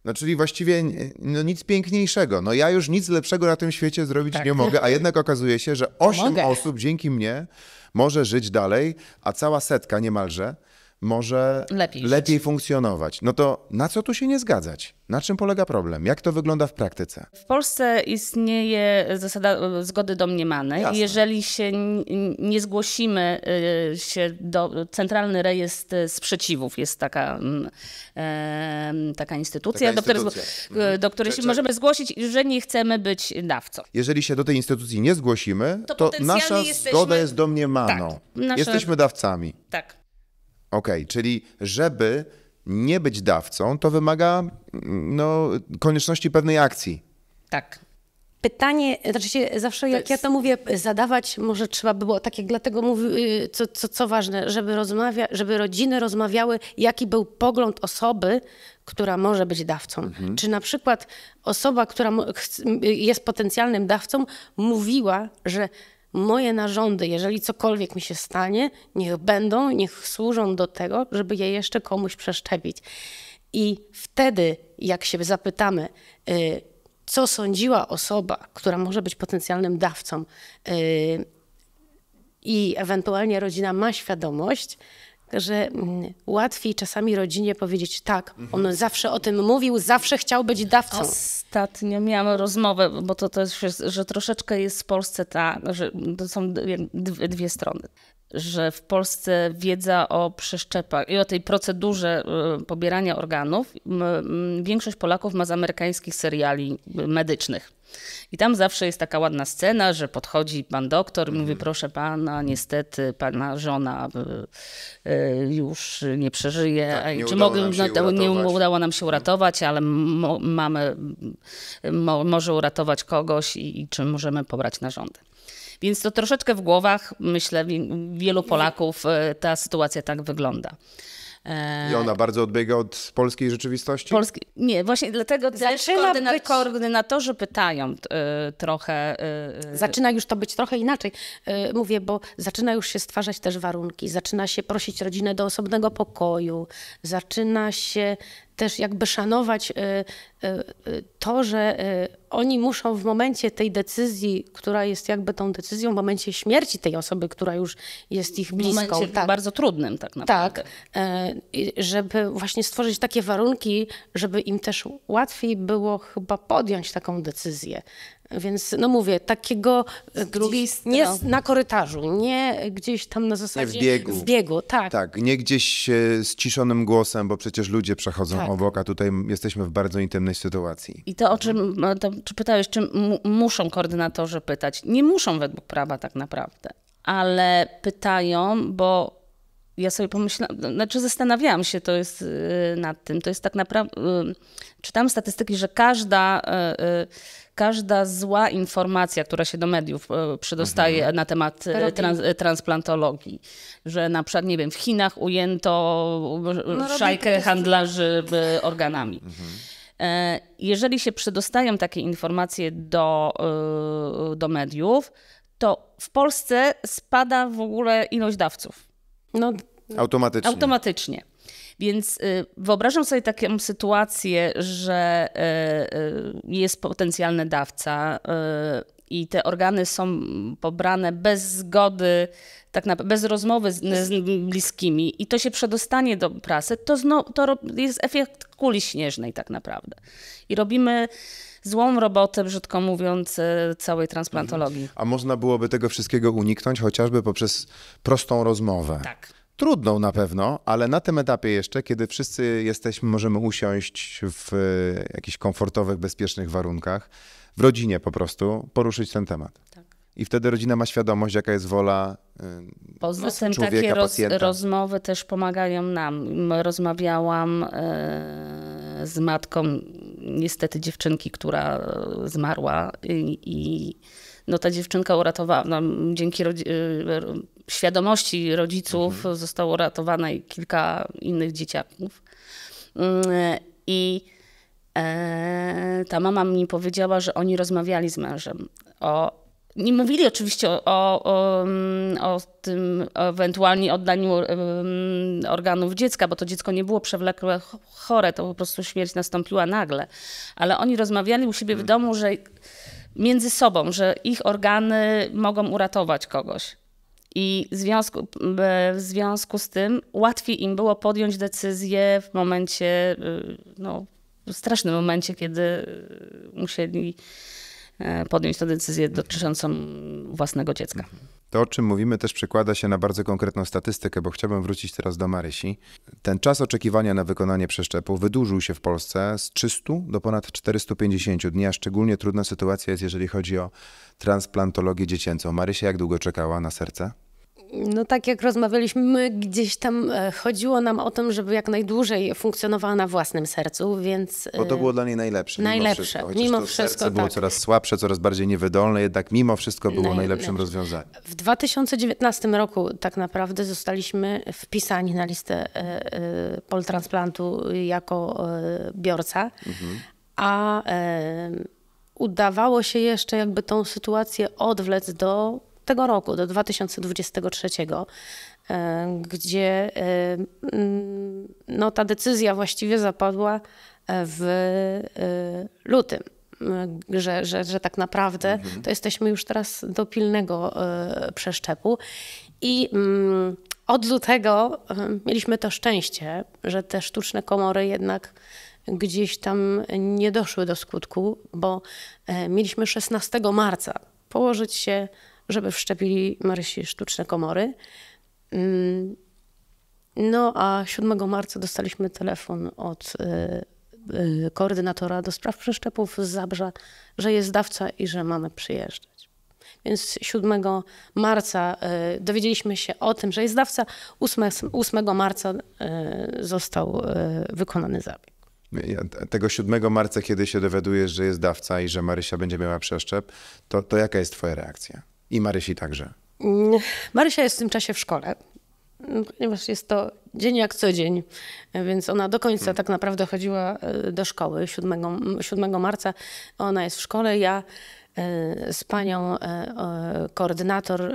No czyli właściwie e, no, nic piękniejszego. No ja już nic lepszego na tym świecie zrobić tak. nie mogę, a jednak okazuje się, że osiem osób dzięki mnie może żyć dalej, a cała setka niemalże może lepiej, lepiej funkcjonować. No to na co tu się nie zgadzać? Na czym polega problem? Jak to wygląda w praktyce? W Polsce istnieje zasada e, zgody domniemanej. Jasne. Jeżeli się nie zgłosimy e, się do Centralny Rejestr e, Sprzeciwów, jest taka, e, taka instytucja, taka do, Której, mhm. do której, czy, czy... możemy zgłosić, że nie chcemy być dawcą. Jeżeli się do tej instytucji nie zgłosimy, to, to nasza jesteśmy... zgoda jest domniemaną. Tak, nasze... Jesteśmy dawcami. Tak. Okej, okay, czyli żeby nie być dawcą, to wymaga no, konieczności pewnej akcji. Tak, Pytanie, znaczy się zawsze jak ja to mówię, zadawać może trzeba by było, tak jak dlatego mówię, y, co, co, co ważne, żeby, rozmawia, żeby rodziny rozmawiały, jaki był pogląd osoby, która może być dawcą. Mhm. Czy na przykład osoba, która jest potencjalnym dawcą, mówiła, że moje narządy, jeżeli cokolwiek mi się stanie, niech będą, niech służą do tego, żeby je jeszcze komuś przeszczepić. I wtedy, jak się zapytamy, y, co sądziła osoba, która może być potencjalnym dawcą, y, i ewentualnie rodzina ma świadomość, że mm, łatwiej czasami rodzinie powiedzieć tak, on mhm. zawsze o tym mówił, zawsze chciał być dawcą. Ostatnio miałam rozmowę, bo to, to jest, że troszeczkę jest w Polsce ta, no, że to są dwie, dwie strony że w Polsce wiedza o przeszczepach i o tej procedurze y, pobierania organów większość Polaków ma z amerykańskich seriali y, medycznych. I tam zawsze jest taka ładna scena, że podchodzi pan doktor i mówi, mhm. proszę pana, niestety pana żona e, e, już nie przeżyje. Tak, nie Czy mogę, no, nie udało nam się mhm. uratować, ale mo, mamy, mo, może uratować kogoś i, i czy możemy pobrać narządy. Więc to troszeczkę w głowach, myślę, wielu Polaków e, ta sytuacja tak wygląda. E, I ona bardzo odbiega od polskiej rzeczywistości? Polski... Nie, właśnie dlatego Zaczyna koordyna... być... koordynatorzy pytają y, trochę. Y, zaczyna już to być trochę inaczej. Y, mówię, bo zaczyna już się stwarzać też warunki, zaczyna się prosić rodzinę do osobnego pokoju, zaczyna się też jakby szanować y, y, y, to, że oni muszą w momencie tej decyzji, która jest jakby tą decyzją, w momencie śmierci tej osoby, która już jest ich bliską. W momencie tak. bardzo trudnym tak naprawdę. Tak, żeby właśnie stworzyć takie warunki, żeby im też łatwiej było chyba podjąć taką decyzję. Więc no mówię, takiego z drugiej gdzieś, strony. nie na korytarzu, nie gdzieś tam na zasadzie nie w biegu. W biegu tak. tak, nie gdzieś z e, ciszonym głosem, bo przecież ludzie przechodzą tak. obok, a tutaj jesteśmy w bardzo intymnej sytuacji. I to o czym to, czy pytałeś, czy muszą koordynatorzy pytać? Nie muszą według prawa tak naprawdę, ale pytają, bo ja sobie pomyślałam, no, znaczy zastanawiałam się to jest e, nad tym. To jest tak naprawdę e, czytam statystyki, że każda każda zła informacja, która się do mediów e, przydostaje mhm. na temat e, trans e, transplantologii, że na przykład, nie wiem, w Chinach ujęto no, szajkę handlarzy organami. Mhm. Jeżeli się przedostają takie informacje do, do mediów, to w Polsce spada w ogóle ilość dawców. No, automatycznie. Automatycznie. Więc y, wyobrażam sobie taką sytuację, że y, y, jest potencjalny dawca i te organy są pobrane bez zgody, tak na, bez rozmowy z, z, bliskimi i to się przedostanie do prasy, to, to jest efekt kuli śnieżnej tak naprawdę. I robimy złą robotę, brzydko mówiąc, całej transplantologii. A można byłoby tego wszystkiego uniknąć chociażby poprzez prostą rozmowę. Tak trudną na pewno, ale na tym etapie jeszcze, kiedy wszyscy jesteśmy, możemy usiąść w e, jakichś komfortowych, bezpiecznych warunkach, w rodzinie po prostu, poruszyć ten temat. Tak. I wtedy rodzina ma świadomość, jaka jest wola e, Poza no, tym człowieka, takie roz, rozmowy też pomagają nam. Rozmawiałam e, z matką niestety dziewczynki, która zmarła i, i no ta dziewczynka uratowała, nam no, dzięki rodzi y, świadomości rodziców mhm. zostało uratowane i kilka innych dzieciaków. Mm, I e, ta mama mi powiedziała, że oni rozmawiali z mężem o nie mówili oczywiście o, o, o mm, tym ewentualnie oddaniu y, mm, organów dziecka, bo to dziecko nie było przewlekłe chore, to po prostu śmierć nastąpiła nagle. Ale oni rozmawiali u siebie w mhm. domu, że między sobą, że ich organy mogą uratować kogoś. I w związku, e, w związku z tym łatwiej im było podjąć decyzję w momencie, e, no, w strasznym momencie, kiedy e, musieli podjąć tę decyzję dotyczącą własnego dziecka. To, o czym mówimy, też przekłada się na bardzo konkretną statystykę, bo chciałbym wrócić teraz do Marysi. Ten czas oczekiwania na wykonanie przeszczepu wydłużył się w Polsce z 300 do ponad 450 dni, a szczególnie trudna sytuacja jest, jeżeli chodzi o transplantologię dziecięcą. Marysia jak długo czekała na serce? No tak jak rozmawialiśmy, gdzieś tam e, chodziło nam o to, żeby jak najdłużej funkcjonowała na własnym sercu, więc... E, Bo to było dla niej najlepsze. Najlepsze, mimo wszystko. Chociaż mimo wszystko, tak. było coraz słabsze, coraz bardziej niewydolne, jednak mimo wszystko było Naj... najlepszym rozwiązaniem. W 2019 roku tak naprawdę zostaliśmy wpisani na listę e, poltransplantu jako biorca, mhm. a udawało się jeszcze jakby tą sytuację odwlec do tego roku, do 2023, e, gdzie e, mm, no, ta decyzja właściwie zapadła e, w lutym. Że, że, że tak naprawdę mhm. to jesteśmy już teraz do pilnego przeszczepu. I mm, od lutego mieliśmy to szczęście, że te sztuczne komory jednak gdzieś tam nie doszły do skutku, bo mieliśmy 16 marca położyć się żeby wszczepili Marysi sztuczne komory. Mm. No a 7 marca dostaliśmy telefon od e, e, koordynatora do spraw przeszczepów z Zabrza, że jest dawca i że mamy przyjeżdżać. Więc 7 marca e, dowiedzieliśmy się o tym, że jest dawca. 8, 8 marca został wykonany zabieg. Tego 7 marca, kiedy się dowiadujesz, że jest dawca i że Marysia będzie miała przeszczep, to, to jaka jest Twoja reakcja? I Marysi także. Mm, Marysia jest w tym czasie w szkole, no, ponieważ jest to dzień jak co dzień, więc ona do końca hmm. tak naprawdę chodziła e, do szkoły. 7, 7 marca ona jest w szkole. Ja e, z panią e, koordynator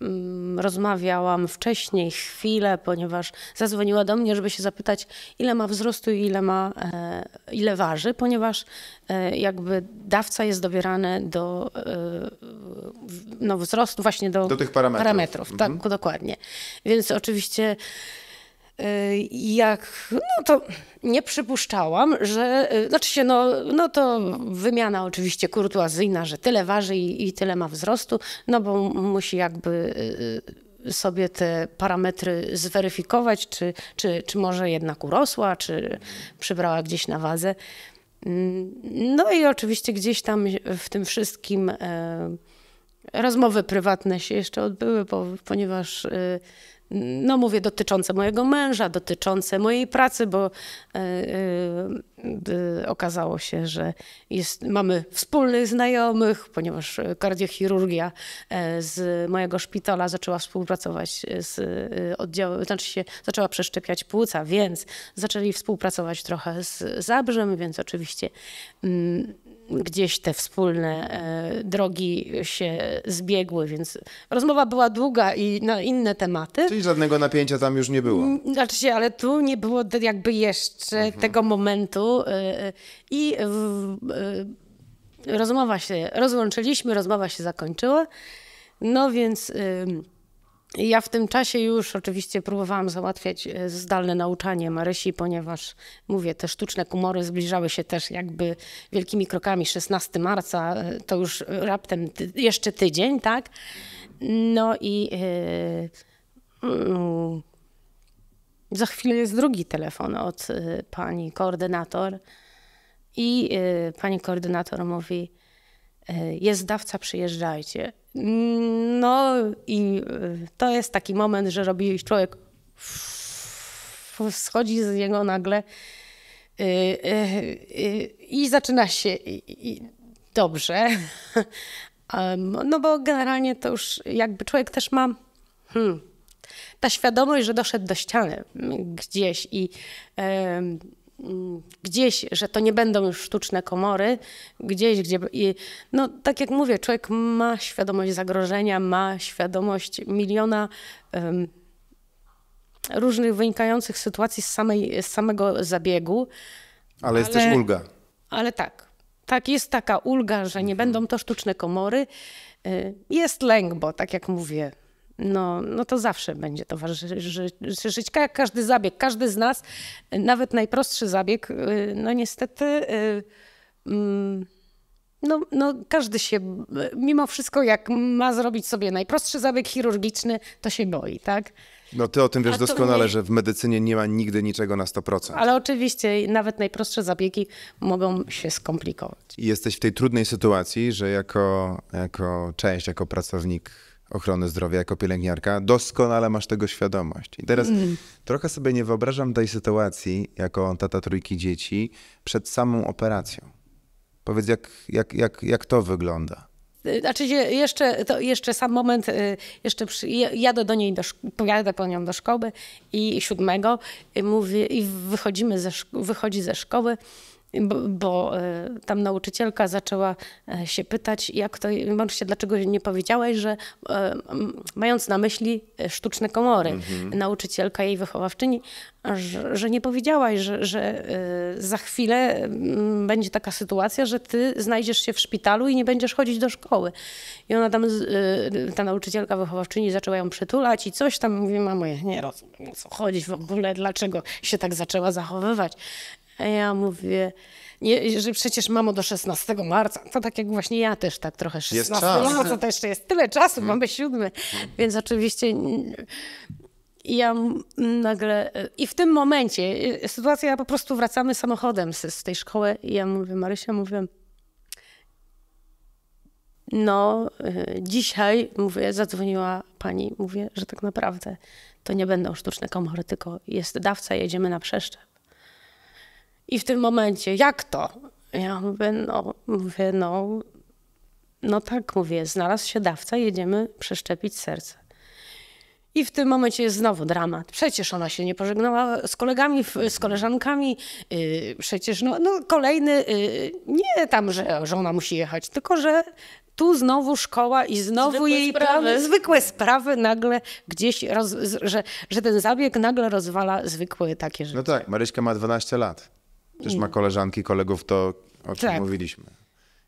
Mm, rozmawiałam wcześniej chwilę, ponieważ zadzwoniła do mnie, żeby się zapytać, ile ma wzrostu i ile, ma, e, ile waży, ponieważ e, jakby dawca jest dobierany do e, no, wzrostu, właśnie do, do tych parametrów. parametrów tak, mhm. Tak, dokładnie. Więc oczywiście jak, no to nie przypuszczałam, że, y, znaczy się, no, no to wymiana oczywiście kurtuazyjna, że tyle waży i, i tyle ma wzrostu, no bo musi jakby y, sobie te parametry zweryfikować, czy, czy, czy może jednak urosła, czy przybrała gdzieś na wadze. Mm, no i oczywiście gdzieś tam w tym wszystkim e, rozmowy prywatne się jeszcze odbyły, bo, ponieważ y, no mówię, dotyczące mojego męża, dotyczące mojej pracy, bo e, e, Y, okazało się, że jest, mamy wspólnych znajomych, ponieważ kardiochirurgia e, z mojego szpitala zaczęła współpracować z y, oddziałem, znaczy się zaczęła przeszczepiać płuca, więc zaczęli współpracować trochę z Zabrzem, więc oczywiście mm, gdzieś te wspólne e, drogi się zbiegły, więc rozmowa była długa i na inne tematy. Czyli żadnego napięcia tam już nie było. Znaczy się, ale tu nie było jakby jeszcze mhm. tego momentu, Y, y, i y, rozmowa się, rozłączyliśmy, rozmowa się zakończyła. No więc ja w tym czasie już oczywiście próbowałam załatwiać zdalne nauczanie Marysi, ponieważ mówię, te sztuczne kumory zbliżały się też jakby wielkimi krokami 16 marca, to już raptem ty jeszcze tydzień, tak? No i. Yy, yy, za chwilę jest drugi telefon od y, pani koordynator i y, pani koordynator mówi, y, jest dawca, przyjeżdżajcie. No i to jest taki moment, że robi człowiek, schodzi z niego nagle i zaczyna się dobrze. [LAUGHS] No bo generalnie to już jakby człowiek też ma... Hmm, ta świadomość, że doszedł do ściany gdzieś i gdzieś, że to nie będą już sztuczne komory, gdzieś, gdzie... I, no tak jak mówię, człowiek ma świadomość zagrożenia, ma świadomość miliona różnych wynikających sytuacji z, samej, z samego zabiegu. Ale jest ale, też ulga. Ale tak. Tak, jest taka ulga, że nie mhm. będą to sztuczne komory. Y, jest lęk, bo tak jak mówię, no, no to zawsze będzie towarzyszyć każdy zabieg, każdy z nas, nawet najprostszy zabieg, y, no niestety... Y, mm, no, no, każdy się, y, mimo wszystko, jak ma zrobić sobie najprostszy zabieg chirurgiczny, to się boi, tak? No ty o tym wiesz doskonale, nie... że w medycynie nie ma nigdy niczego na 100%. Ale oczywiście nawet najprostsze zabiegi mogą się skomplikować. I jesteś w tej trudnej sytuacji, że jako, jako część, jako pracownik ochrony zdrowia jako pielęgniarka, doskonale masz tego świadomość. I teraz mm. trochę sobie nie wyobrażam tej sytuacji jako tata trójki dzieci przed samą operacją. Powiedz, jak, jak, jak, jak to wygląda? Znaczy jeszcze, to jeszcze sam moment, y, jeszcze przy, jadę do niej, do, pojadę po nią do szkoły i siódmego i, y, mówię, i wychodzimy ze, wychodzi ze szkoły bo, e, tam nauczycielka zaczęła e, się pytać, jak to, Marusia, dlaczego nie powiedziałaś, że e, mając na myśli sztuczne komory, mhm. nauczycielka jej wychowawczyni, że, że nie powiedziałaś, że, że za chwilę będzie taka sytuacja, że ty znajdziesz się w szpitalu i nie będziesz chodzić do szkoły. I ona tam, ta nauczycielka wychowawczyni zaczęła ją przytulać i coś tam mówi, mamo, ja nie rozumiem, co chodzi w ogóle, dlaczego się tak zaczęła zachowywać. A ja mówię, nie, że przecież mamo do 16 marca, to tak jak właśnie ja też tak trochę 16 jest marca, to jeszcze jest tyle czasu, hmm. mamy siódmy, hmm. więc oczywiście ja nagle, i w tym momencie, y, sytuacja, ja po prostu wracamy samochodem z, z tej szkoły i ja mówię, Marysia, mówię, no y, dzisiaj, mówię, zadzwoniła pani, mówię, że tak naprawdę to nie będą sztuczne komory, tylko jest dawca, jedziemy na przeszczep. I w tym momencie, jak to? Ja mówię, no, mówię, no, no tak, mówię, znalazł się dawca, jedziemy przeszczepić serce. I w tym momencie jest znowu dramat. Przecież ona się nie pożegnała z kolegami, z koleżankami. Y, przecież no, no kolejny, y, nie tam, że żona musi jechać, tylko że tu znowu szkoła i znowu zwykłe jej sprawy. zwykłe sprawy nagle gdzieś, roz, że, że ten zabieg nagle rozwala zwykłe takie rzeczy. No tak, Maryśka ma 12 lat. Też ma koleżanki, kolegów, to o czym tak. mówiliśmy.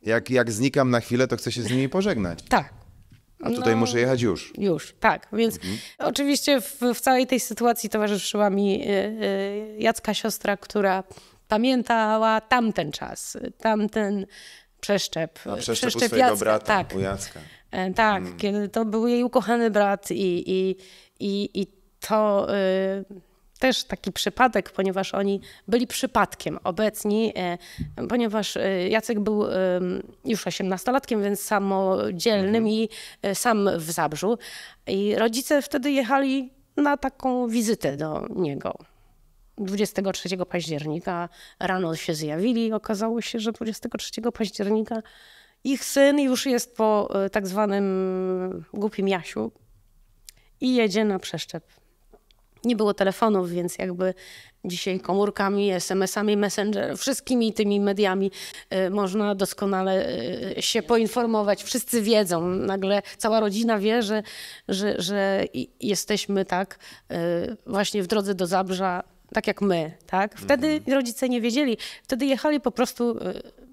Jak, jak znikam na chwilę, to chcę się z nimi pożegnać. Tak. A tutaj no, muszę jechać już. Już, tak. Więc mhm. oczywiście w, w, całej tej sytuacji towarzyszyła mi y, y, Jacka siostra, która pamiętała tamten czas, tamten przeszczep. A przeszczep, przeszczep u Jacka, brata, tak. u Jacka. E, tak, mm. kiedy to był jej ukochany brat i, i, i, i to... Y, też taki przypadek, ponieważ oni byli przypadkiem obecni, e, ponieważ e, Jacek był już osiemnastolatkiem, więc samodzielnym mhm. i e, sam w Zabrzu. I rodzice wtedy jechali na taką wizytę do niego. 23 października rano się zjawili. Okazało się, że 23 października ich syn już jest po tak zwanym głupim Jasiu i jedzie na przeszczep nie było telefonów, więc jakby dzisiaj komórkami, SMS-ami, Messenger, wszystkimi tymi mediami y, można doskonale y, się poinformować. Wszyscy wiedzą, nagle cała rodzina wie, że, że, że jesteśmy tak y, właśnie w drodze do Zabrza, tak jak my, tak? Wtedy mhm. rodzice nie wiedzieli, wtedy jechali po prostu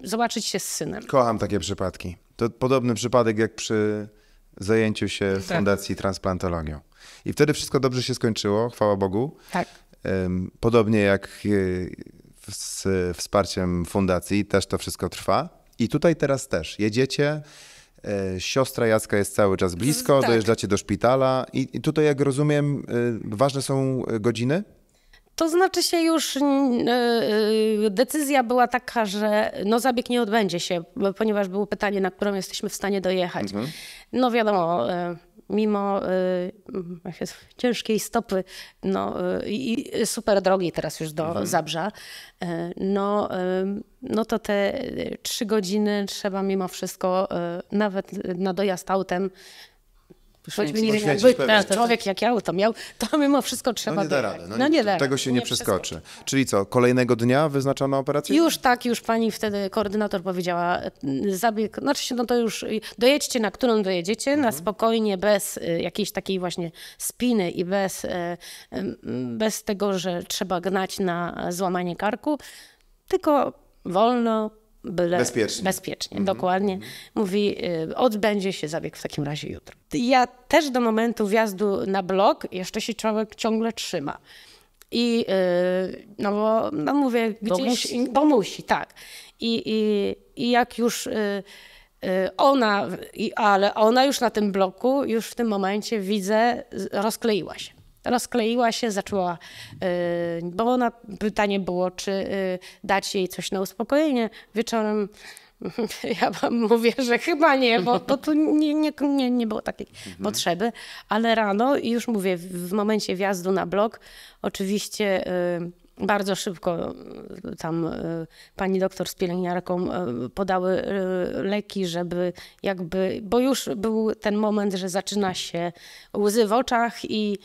zobaczyć się z synem. Kocham takie przypadki. To podobny przypadek jak przy zajęciu się tak. Fundacji Transplantologią. I wtedy wszystko dobrze się skończyło, chwała Bogu. Tak. Podobnie jak e, z wsparciem fundacji, też to wszystko trwa. I tutaj teraz też jedziecie. E, siostra Jacka jest cały czas blisko, tak. dojeżdżacie do szpitala i, tutaj, jak rozumiem, e, ważne są godziny? To znaczy się już decyzja była taka, że no zabieg nie odbędzie się, ponieważ było pytanie, na którą jesteśmy w stanie dojechać. Mhm. No wiadomo, mimo y, ciężkiej stopy no, y, i super drogi teraz już do mhm. Zabrza, y, no, y, no to te trzy godziny trzeba mimo wszystko y, nawet na dojazd autem Choćby nie wiem, człowiek jak ja to miał, to mimo wszystko trzeba no nie da radę. no, no, nie da Tego się nie, nie przeskoczy. przeskoczy. Czyli co, kolejnego dnia wyznaczono operację? Już tak, już pani wtedy koordynator powiedziała, y, zabieg, znaczy no to już dojedźcie na którą dojedziecie, mhm. na spokojnie, bez y, jakiejś takiej właśnie spiny i bez, y, bez tego, że trzeba gnać na złamanie karku, tylko wolno, Byle bezpiecznie. Bezpiecznie, mhm. dokładnie. Mówi, y, odbędzie się zabieg w takim razie jutro. Ja też do momentu wjazdu na blok jeszcze się człowiek ciągle trzyma. I y, no, bo, no mówię, gdzieś, bo musi, bo musi tak. I, i, i jak już y, ona, ale ona już na tym bloku, już w tym momencie widzę, rozkleiła się rozkleiła się, zaczęła, y, bo ona, pytanie było, czy y, dać jej coś na uspokojenie. Wieczorem [LAUGHS] ja wam mówię, że chyba nie, bo, bo tu nie, nie, nie, nie było takiej mhm. potrzeby, ale rano i już mówię, w momencie wjazdu na blok, oczywiście y, bardzo szybko tam pani doktor z pielęgniarką podały leki, żeby jakby, bo już był ten moment, że zaczyna się łzy w oczach i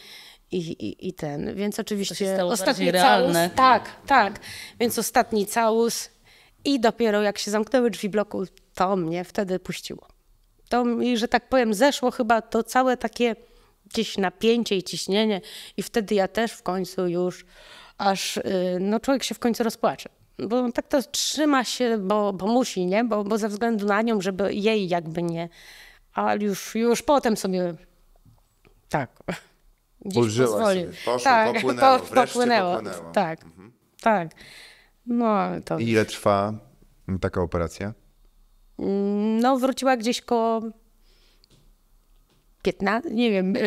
i, i, i ten. Więc oczywiście to ostatni realne. całus. Tak, tak. Więc ostatni całus i dopiero jak się zamknęły drzwi bloku, to mnie wtedy puściło. To mi, że tak powiem, zeszło chyba to całe takie gdzieś napięcie i ciśnienie i wtedy ja też w końcu już aż, y, no człowiek się w końcu rozpłacze bo tak to trzyma się, bo, bo musi, nie? Bo, bo ze względu na nią, żeby jej jakby nie, ale już, już potem sobie tak gdzieś pozwolił. Sobie. Poszło, tak, popłynęło, po, popłynęło. popłynęło. Tak, mhm. tak. No, to... I ile trwa taka operacja? Mm, no, wróciła gdzieś koło 15, nie wiem, y,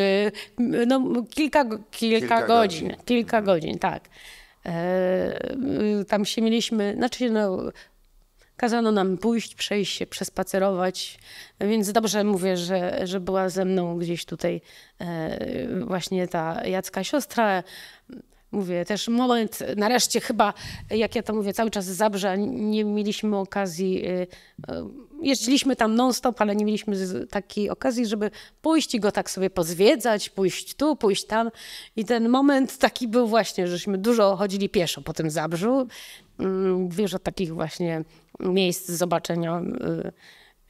y, no kilka, kilka, kilka godzin, godzin, kilka mhm. godzin, tak. E, y, tam się mieliśmy, znaczy no, Kazano nam pójść, przejść się, przespacerować, więc dobrze mówię, że, że była ze mną gdzieś tutaj e, właśnie ta Jacka siostra. Mówię, też moment, nareszcie chyba, jak ja to mówię, cały czas z nie mieliśmy okazji, e, e, jeździliśmy tam non-stop, ale nie mieliśmy takiej okazji, żeby pójść i go tak sobie pozwiedzać, pójść tu, pójść tam. I ten moment taki był właśnie, żeśmy dużo chodzili pieszo po tym Zabrzu, że mm, takich właśnie miejsc zobaczenia.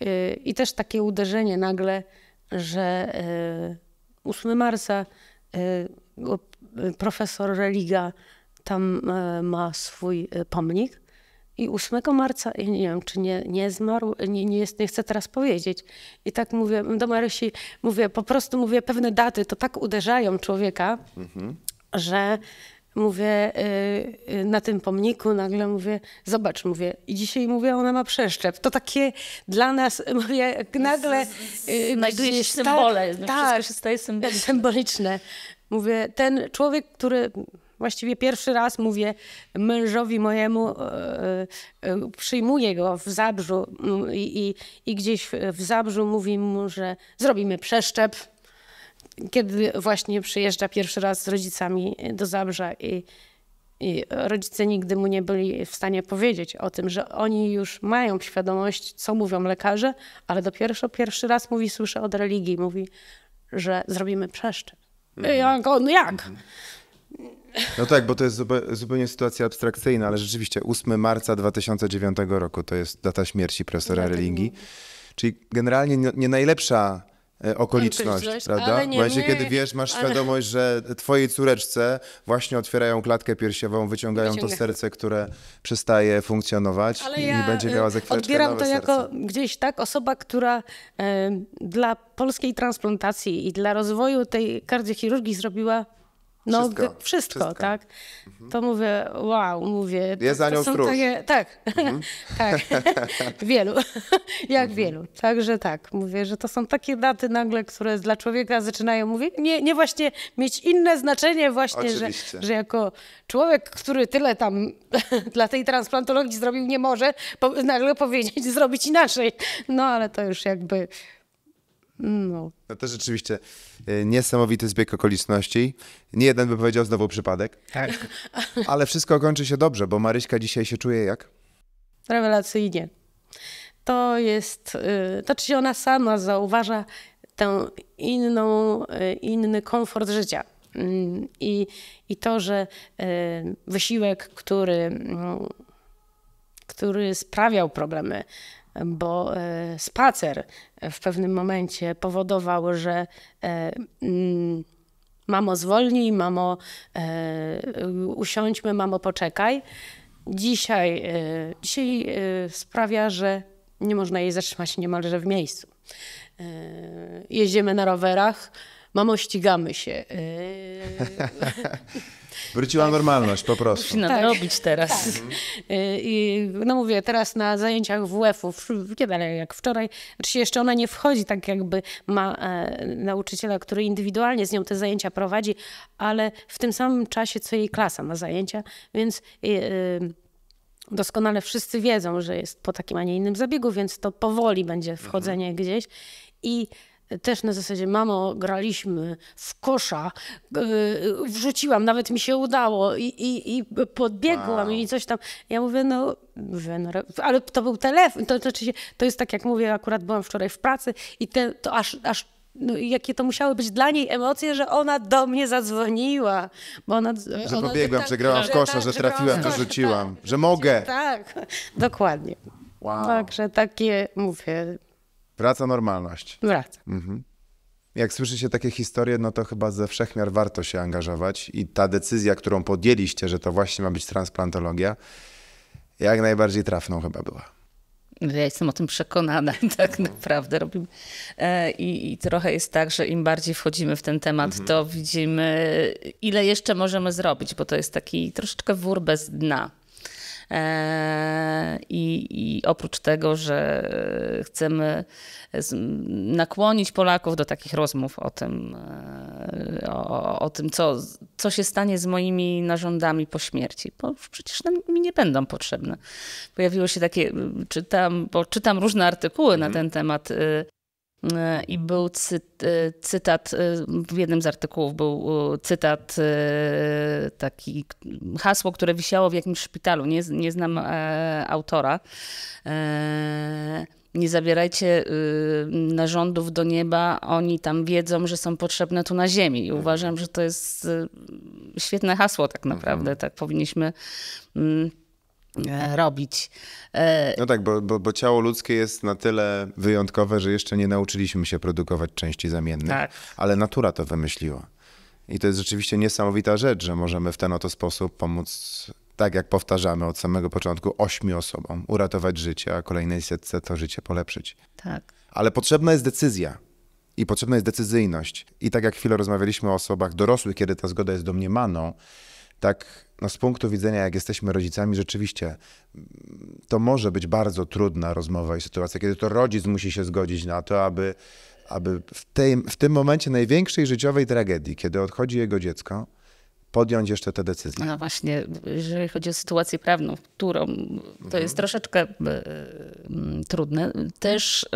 Y, y, I też takie uderzenie nagle, że 8 y, marca profesor Religa tam ma swój pomnik. I 8 marca, nie wiem, czy nie, nie zmarł, nie, nie, jest, nie chcę teraz powiedzieć. I tak mówię do Marysi, mówię, po prostu mówię, pewne daty to tak uderzają człowieka, mhm. że mówię y, y, na tym pomniku, nagle mówię, zobacz, mówię, i dzisiaj mówię, ona ma przeszczep. To takie dla nas, [LAUGHS] mówię, jak nagle... Y, znajduje się tak, symbole, tak, tak, się staje symboliczne. symboliczne. Mówię, ten człowiek, który właściwie pierwszy raz mówię mężowi mojemu, przyjmuje go w Zabrzu mm, i, i, i gdzieś w Zabrzu mówi mu, że zrobimy przeszczep, kiedy właśnie przyjeżdża pierwszy raz z rodzicami do Zabrze i, i, rodzice nigdy mu nie byli w stanie powiedzieć o tym, że oni już mają świadomość, co mówią lekarze, ale dopiero pierwszy raz mówi, słyszę od religii, mówi, że zrobimy przeszczep. Mhm. Ja go, no jak? Mhm. No tak, bo to jest zupełnie sytuacja abstrakcyjna, ale rzeczywiście 8 marca 2009 roku to jest data śmierci profesora tak religii, Czyli generalnie nie najlepsza E, okoliczność, coś, prawda? Nie, Właśnie nie, kiedy wiesz, masz ale... świadomość, że twojej córeczce właśnie otwierają klatkę piersiową, wyciągają Wyciąga. to serce, które przestaje funkcjonować ale i, ja będzie e, miała za chwileczkę odbieram to serce. jako gdzieś tak osoba, która y, dla polskiej transplantacji i dla rozwoju tej kardiochirurgii zrobiła no wszystko, wszystko, wszystko. tak. Mhm. To mówię, wow, mówię. To, Jest anioł to stróż. Takie, tak, mhm. [LAUGHS] tak. [LAUGHS] wielu, [LAUGHS] jak mhm. wielu. Także tak, mówię, że to są takie daty nagle, które dla człowieka zaczynają, mówić nie, nie właśnie mieć inne znaczenie właśnie, że, że jako człowiek, który tyle tam dla tej transplantologii zrobił, nie może po, nagle powiedzieć, zrobić inaczej. No ale to już jakby no. no to rzeczywiście e, niesamowity zbieg okoliczności. Nie jeden by powiedział znowu przypadek. Tak. [LAUGHS] Ale wszystko kończy się dobrze, bo Maryśka dzisiaj się czuje jak? Rewelacyjnie. To jest, y, to czy ona sama zauważa tę inną, y, inny komfort życia. Mm, I, i to, że y, wysiłek, który, mm, który sprawiał problemy, bo e, spacer w pewnym momencie powodował, że e, mm, mamo zwolnij, mamo e, usiądźmy, mamo poczekaj. Dzisiaj, dzisiaj sprawia, że nie można jej zatrzymać niemalże w miejscu. Jeździmy na rowerach, mamo ścigamy się. [LAUGHS] Wróciła tak. normalność po prostu. Musi tak. nadrobić tak. teraz. Tak. Y, I, no mówię, teraz na zajęciach WF-u, nie dalej jak wczoraj, znaczy jeszcze ona nie wchodzi tak jakby ma e, nauczyciela, który indywidualnie z nią te zajęcia prowadzi, ale w tym samym czasie co jej klasa ma zajęcia, więc... e, doskonale wszyscy wiedzą, że jest po takim, a nie innym zabiegu, więc to powoli będzie wchodzenie mhm. gdzieś. I też na zasadzie, mamo, graliśmy w kosza, e, wrzuciłam, nawet mi się udało i, i, i podbiegłam wow. i coś tam. Ja mówię, no, mówię, no ale to był telefon, to, to, znaczy to jest tak jak mówię, akurat byłam wczoraj w pracy i te, to aż, aż no, jakie to musiały być dla niej emocje, że ona do mnie zadzwoniła. Bo ona, że ona, pobiegłam, tak, że grałam w kosza, tak, że, że trafiłam, że rzuciłam, tak, że mogę. Tak, dokładnie. Wow. Także takie, mówię, Praca, normalność. Wraca. Mhm. Jak słyszy się takie historie, no to chyba ze wszechmiar warto się angażować i ta decyzja, którą podjęliście, że to właśnie ma być transplantologia, jak najbardziej trafną chyba była. Ja jestem o tym przekonana, [LAUGHS] tak mhm. naprawdę robimy. E, I, I, trochę jest tak, że im bardziej wchodzimy w ten temat, mhm. to widzimy, ile jeszcze możemy zrobić, bo to jest taki troszeczkę wór bez dna. E, I, I, oprócz tego, że chcemy nakłonić Polaków do takich rozmów o tym, e, o, o tym co, co się stanie z moimi narządami po śmierci, bo przecież mi nie będą potrzebne. Pojawiło się takie, y, czytam, bo czytam różne artykuły mm. na mhm. ten temat y, i był e, cytat, e, w jednym z artykułów był e, cytat, taki hasło, które wisiało w jakimś szpitalu. Nie, nie znam autora. Nie zabierajcie narządów do nieba, oni tam wiedzą, że są potrzebne tu na ziemi. I mhm. uważam, że to jest świetne hasło, tak mhm. naprawdę. Tak powinniśmy mm, E, robić. E, no tak, bo, bo, bo, ciało ludzkie jest na tyle wyjątkowe, że jeszcze nie nauczyliśmy się produkować części zamiennych, tak. ale natura to wymyśliła. I to jest rzeczywiście niesamowita rzecz, że możemy w ten oto sposób pomóc, tak jak powtarzamy od samego początku, ośmiu osobom uratować życie, a kolejnej setce to życie polepszyć. Tak. Ale potrzebna jest decyzja i potrzebna jest decyzyjność. I tak jak chwilę rozmawialiśmy o osobach dorosłych, kiedy ta zgoda jest domniemaną, tak no z punktu widzenia, jak jesteśmy rodzicami, rzeczywiście to może być bardzo trudna rozmowa i sytuacja, kiedy to rodzic musi się zgodzić na to, aby, aby w, tej, w tym momencie największej życiowej tragedii, kiedy odchodzi jego dziecko, podjąć jeszcze tę decyzję. No właśnie, jeżeli chodzi o sytuację prawną, którą to mhm. jest troszeczkę y, y, trudne, też y,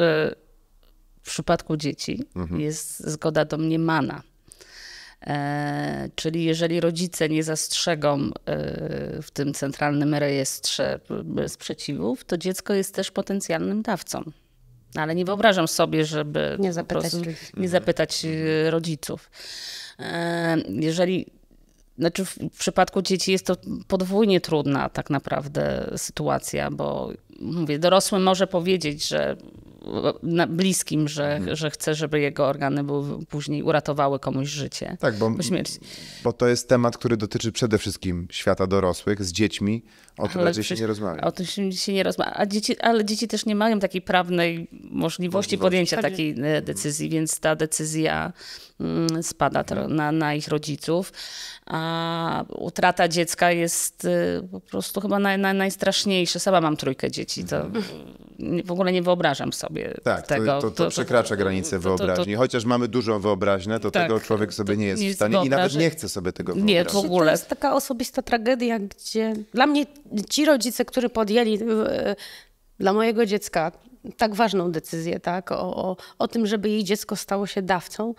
w przypadku dzieci mhm. jest zgoda domniemana. E, czyli jeżeli rodzice nie zastrzegą e, w tym centralnym rejestrze e, sprzeciwów, to dziecko jest też potencjalnym dawcą. No, ale nie wyobrażam sobie, żeby nie zapytać, prostu, nie zapytać rodziców. Jeżeli znaczy w przypadku dzieci jest to podwójnie trudna tak naprawdę sytuacja, bo mówię, dorosły może powiedzieć, że bliskim, że, mhm. że chce, żeby jego organy były później uratowały komuś życie tak, bo, po śmierci. Bo to jest temat, który dotyczy przede wszystkim świata dorosłych z dziećmi. O tym raczej się nie rozmawia. O tym się nie rozmawia. A dzieci, ale dzieci też nie mają takiej prawnej możliwości Bo podjęcia tak takiej e, decyzji, więc ta decyzja mm, spada mhm. na, na, ich rodziców. A utrata dziecka jest e, po prostu chyba naj, naj, najstraszniejsza. Sama mam trójkę dzieci. To mhm w ogóle nie wyobrażam sobie tak, tego. Tak, to, to, to, przekracza granice wyobraźni. Chociaż mamy dużą wyobraźnię, to tak, tego człowiek sobie nie jest w stanie i nawet nie chce sobie tego wyobrazić. Nie, w ogóle. To jest taka osobista tragedia, gdzie dla mnie ci rodzice, którzy podjęli dla mojego dziecka tak ważną decyzję, tak, o, o, o tym, żeby jej dziecko stało się dawcą,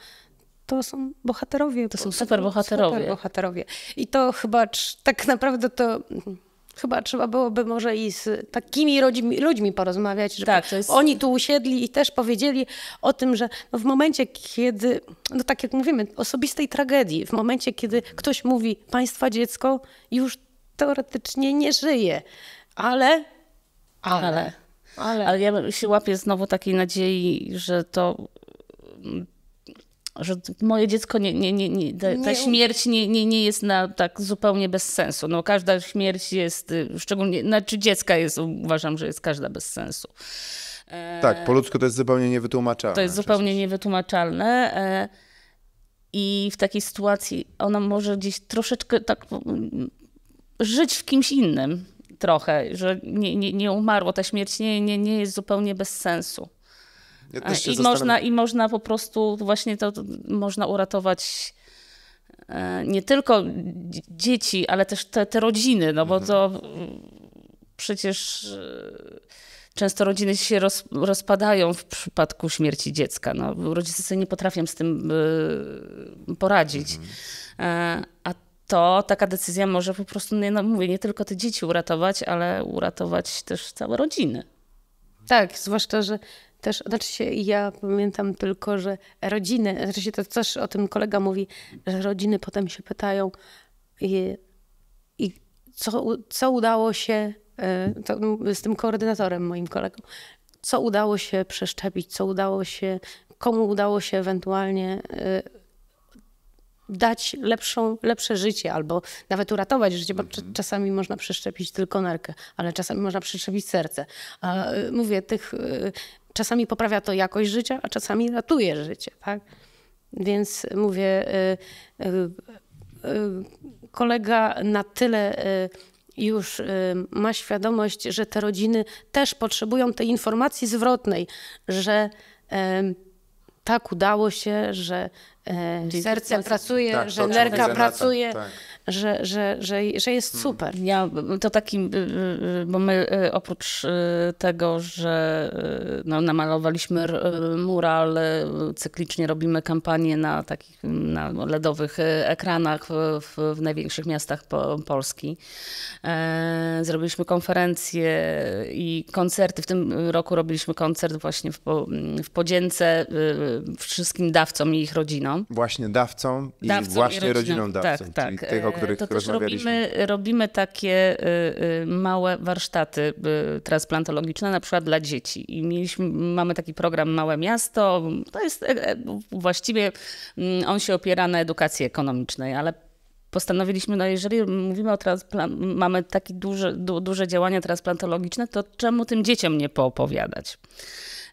to są bohaterowie. To są super bohaterowie. Super bohaterowie. I to chyba tak naprawdę to Chyba trzeba byłoby może i z takimi ludźmi, ludźmi porozmawiać, żeby tak, jest... oni tu usiedli i też powiedzieli o tym, że no w momencie, kiedy, no tak jak mówimy, osobistej tragedii, w momencie, kiedy ktoś mówi, państwa dziecko już teoretycznie nie żyje, ale, ale, ale. Ale ja się łapię znowu takiej nadziei, że to że moje dziecko nie, nie, nie, nie ta, ta śmierć nie, nie, nie jest na, tak zupełnie bez sensu. No, każda śmierć jest, y, szczególnie, znaczy dziecka jest, uważam, że jest każda bez sensu. E, tak, po ludzku to jest zupełnie niewytłumaczalne. To jest zupełnie niewytłumaczalne. E, I w takiej sytuacji ona może gdzieś troszeczkę tak żyć w kimś innym trochę, że nie, nie, nie umarło, ta śmierć nie, nie, nie jest zupełnie bez sensu. Ja e, I, można, I można po prostu właśnie to, to można uratować e, nie tylko dzieci, ale też te, te rodziny, no bo mhm. to przecież e, często rodziny się roz, rozpadają w przypadku śmierci dziecka. No, rodzice sobie nie potrafią z tym poradzić. Mhm. A to taka decyzja może po prostu, nie, no mówię, nie tylko te dzieci uratować, ale uratować też całe rodziny. Tak, zwłaszcza, że też, znaczy się, ja pamiętam tylko, że rodziny, znaczy się to też o tym kolega mówi, że rodziny potem się pytają i, i co, co udało się e, to, z tym koordynatorem moim kolegą, co udało się przeszczepić, co udało się, komu udało się ewentualnie e, dać lepszą, lepsze życie albo nawet uratować życie, bo mhm. czasami można przeszczepić tylko nerkę, ale czasami można przeszczepić serce. A, e, mówię, tych czasami poprawia to jakość życia, a czasami ratuje życie, tak? Więc mówię, y, y, y, kolega na tyle już ma świadomość, że te rodziny też potrzebują tej informacji zwrotnej, że tak udało się, że serce pracuje, że nerka pracuje. Tak że, że, że, że jest hmm. super. Ja to taki, y, y, y, bo my oprócz tego, że no, namalowaliśmy mural, cyklicznie robimy kampanię na takich na LEDowych ekranach w, w największych miastach po, Polski. E, zrobiliśmy konferencje i koncerty. W tym roku robiliśmy koncert właśnie w, w Podzięce wszystkim dawcom i ich rodzinom. Właśnie dawcom i dawcom właśnie i rodzinom, dawcom. Tak, tak. E, których to też Robimy, robimy takie y, y, małe warsztaty y, transplantologiczne, na przykład dla dzieci. I mieliśmy, mamy taki program Małe Miasto. To jest e, e, właściwie, mm, on się opiera na edukacji ekonomicznej, ale postanowiliśmy, no jeżeli mówimy o transplan- mamy takie duże, du duże działania transplantologiczne, to czemu tym dzieciom nie poopowiadać?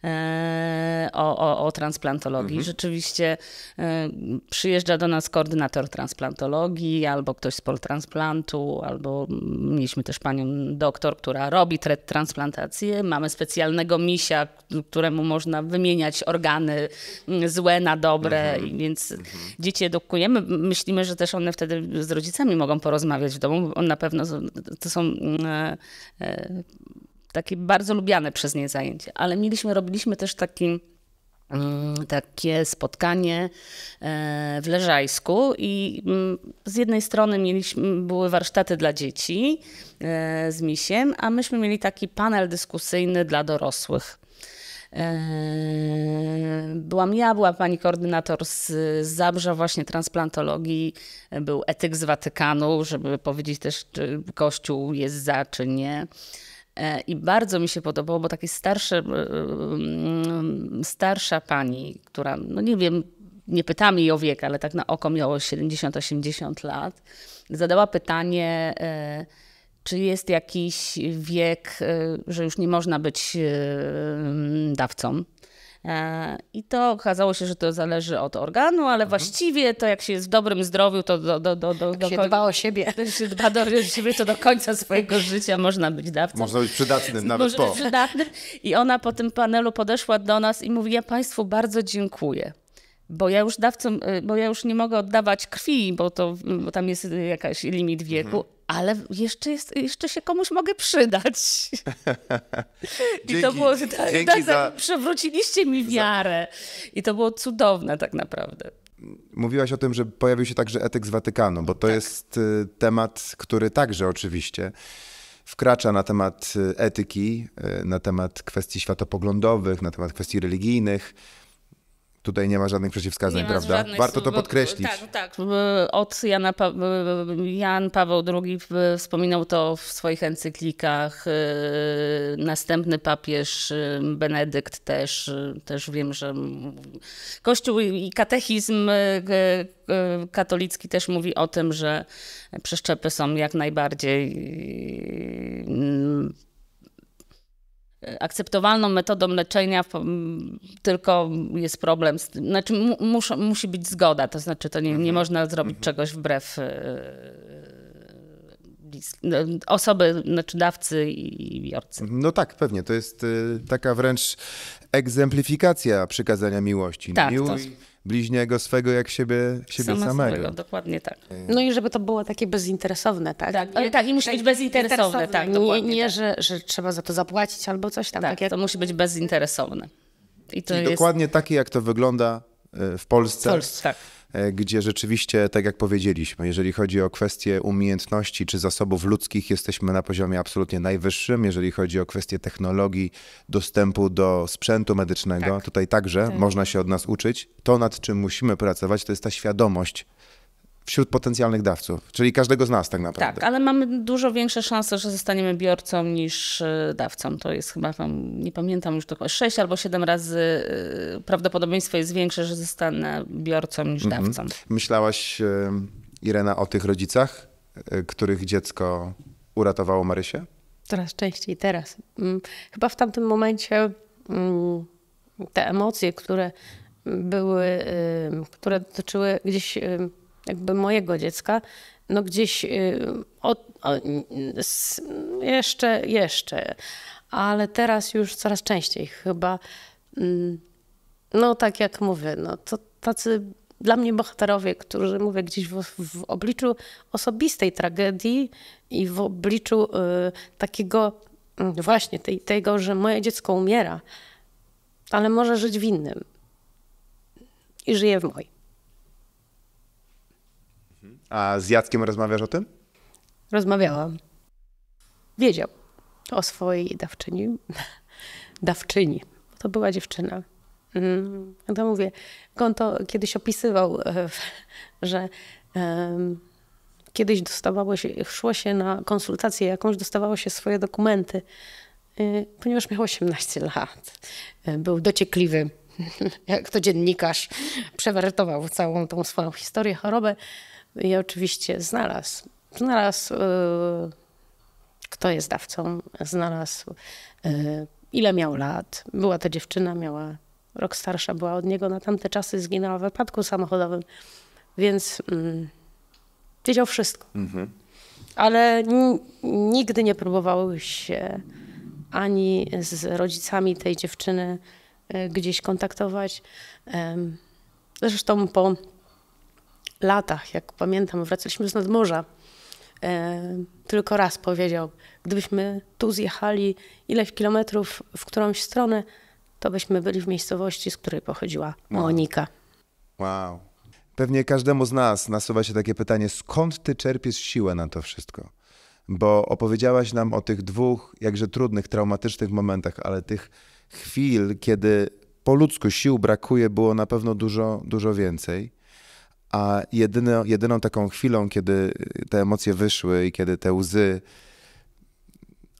E, o, o, o transplantologii. Mhm. Rzeczywiście e, przyjeżdża do nas koordynator transplantologii albo ktoś z poltransplantu, albo mieliśmy też panią doktor, która robi transplantację. Mamy specjalnego misia, któremu można wymieniać organy mm, złe na dobre, mhm. więc mhm. dzieci edukujemy. Myślimy, że też one wtedy z rodzicami mogą porozmawiać w domu. On na pewno to są mm, e, takie bardzo lubiane przez nie zajęcie, ale mieliśmy, robiliśmy też taki mm, takie spotkanie e, w Leżajsku i mm, z jednej strony mieliśmy, były warsztaty dla dzieci e, z misiem, a myśmy mieli taki panel dyskusyjny dla dorosłych. E, byłam ja, była pani koordynator z Zabrza właśnie transplantologii, był etyk z Watykanu, żeby powiedzieć też, czy kościół jest za, czy nie. E, I bardzo mi się podobało, bo taki starszy, e, e, starsza pani, która, no nie wiem, nie pytam jej o wiek, ale tak na oko miało 70-80 lat, zadała pytanie, czy jest jakiś wiek, że już nie można być dawcą. E, I to okazało się, że to zależy od organu, ale mhm. właściwie to jak się jest w dobrym zdrowiu, to do, do, do, do, do się koń... dba o siebie. [LAUGHS] Jak się dba do siebie, to do końca swojego życia można być dawcą. Można być przydatnym nawet Może po. Być przydatnym. I ona po tym panelu podeszła do nas i mówi, ja Państwu bardzo dziękuję bo ja już dawcą, y, bo ja już nie mogę oddawać krwi, bo to bo tam jest jakiś limit wieku, mhm ale jeszcze, jest, jeszcze się komuś mogę przydać. dzięki, [LAUGHS] I to było, tak, że tak, za... Tak, przewróciliście mi wiarę. I to było cudowne tak naprawdę. Mówiłaś o tym, że pojawił się także etyk z Watykanu, bo to tak. jest y, temat, który także oczywiście wkracza na temat y, etyki, y, na temat kwestii światopoglądowych, na temat kwestii religijnych. Tutaj nie ma żadnych przeciwwskazań, prawda? Żadnych, Warto to podkreślić. Tak, tak. Od Jana pa Jan Paweł II wspominał to w swoich encyklikach. Y, następny papież y, Benedykt też, y, też wiem, że Kościół i katechizm katolicki też mówi o tym, że przeszczepy są jak najbardziej akceptowalną metodą leczenia, tylko jest problem z tym, znaczy mus, musi być zgoda, to znaczy to nie, nie mhm. można zrobić mhm. czegoś wbrew e, e, e, osoby, znaczy dawcy i biorcy. No tak, pewnie, to jest taka wręcz egzemplifikacja przykazania miłości. Tak, to bliźniego swego jak siebie, siebie Sama samego. Swego, dokładnie tak. No i żeby to było takie bezinteresowne, tak? Tak, Ale, tak i musi tak, być bezinteresowne, tak. Nie, nie tak. Że, że trzeba za to zapłacić albo coś tam. Tak, tak jak... to musi być bezinteresowne. I to Czyli jest... dokładnie takie, jak to wygląda e, w Polsce. W Polsce, tak. E, gdzie rzeczywiście, tak jak powiedzieliśmy, jeżeli chodzi o kwestie umiejętności czy zasobów ludzkich, jesteśmy na poziomie absolutnie najwyższym. Jeżeli chodzi o kwestie technologii, dostępu do sprzętu medycznego, tak. tutaj także tak. można się od nas uczyć. To, nad czym musimy pracować, to jest ta świadomość wśród potencjalnych dawców, czyli każdego z nas tak naprawdę. Tak, ale mamy dużo większe szanse, że zostaniemy biorcą niż e, dawcą. To jest chyba tam, nie pamiętam już dokładnie, 6 albo 7 razy e, prawdopodobieństwo jest większe, że zostanę biorcą niż mhm. dawcą. Myślałaś, e, Irena, o tych rodzicach, których dziecko uratowało Marysię? Coraz częściej teraz. Mm, chyba w tamtym momencie mm, te emocje, które były, y, które dotyczyły gdzieś y, jakby mojego dziecka, no gdzieś od, y, od, jeszcze, jeszcze, ale teraz już coraz częściej chyba, mm, no tak jak mówię, no to tacy dla mnie bohaterowie, którzy mówię gdzieś w, w obliczu osobistej tragedii i w obliczu y, takiego mm, właśnie tej, tego, że moje dziecko umiera, ale może żyć w innym i żyje w moim. A z Jackiem rozmawiasz o tym? Rozmawiałam. Wiedział o swojej dawczyni. [LAUGHS] dawczyni. To była dziewczyna. Ja mm, To mówię, on to kiedyś opisywał, e, [LAUGHS] że um, kiedyś dostawało się, szło się na konsultację jakąś, dostawało się swoje dokumenty, y, ponieważ miał 18 lat. E, był dociekliwy, [LAUGHS] jak to dziennikarz, przewertował całą tą swoją historię, chorobę. I oczywiście znalazł. Znalazł, e, kto jest dawcą, znalazł, e, ile miał lat. Była to dziewczyna, miała rok starsza, była od niego na tamte czasy, zginęła w wypadku samochodowym, więc mm, wiedział wszystko. Mhm. Ale nigdy nie próbował się ani z rodzicami tej dziewczyny e, gdzieś kontaktować. Zresztą po latach, jak pamiętam, wracaliśmy z nadmorza, e, tylko raz powiedział, gdybyśmy tu zjechali ileś kilometrów w którąś stronę, to byśmy byli w miejscowości, z której pochodziła Monika. Wow. wow. Pewnie każdemu z nas nasuwa się takie pytanie, skąd ty czerpiesz siłę na to wszystko? Bo opowiedziałaś nam o tych dwóch, jakże trudnych, traumatycznych momentach, ale tych chwil, kiedy po ludzku sił brakuje, było na pewno dużo, dużo więcej a jedyną, jedyną taką chwilą, kiedy te emocje wyszły i kiedy te łzy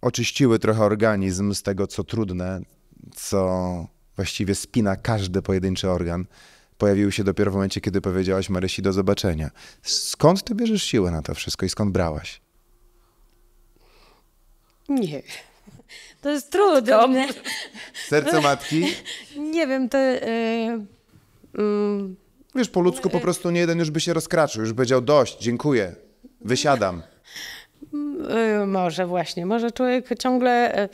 oczyściły trochę organizm z tego, co trudne, co właściwie spina każdy pojedynczy organ, pojawiły się dopiero w momencie, kiedy powiedziałaś Marysi do zobaczenia. Skąd ty bierzesz siłę na to wszystko i skąd brałaś? Nie. To jest trudne. Serce matki? Nie wiem, to... Yy, yy. Mm, Wiesz, po ludzku po e, e. prostu nie jeden już by się rozkraczył, już by powiedział dość, dziękuję, wysiadam. E, może właśnie, może człowiek ciągle...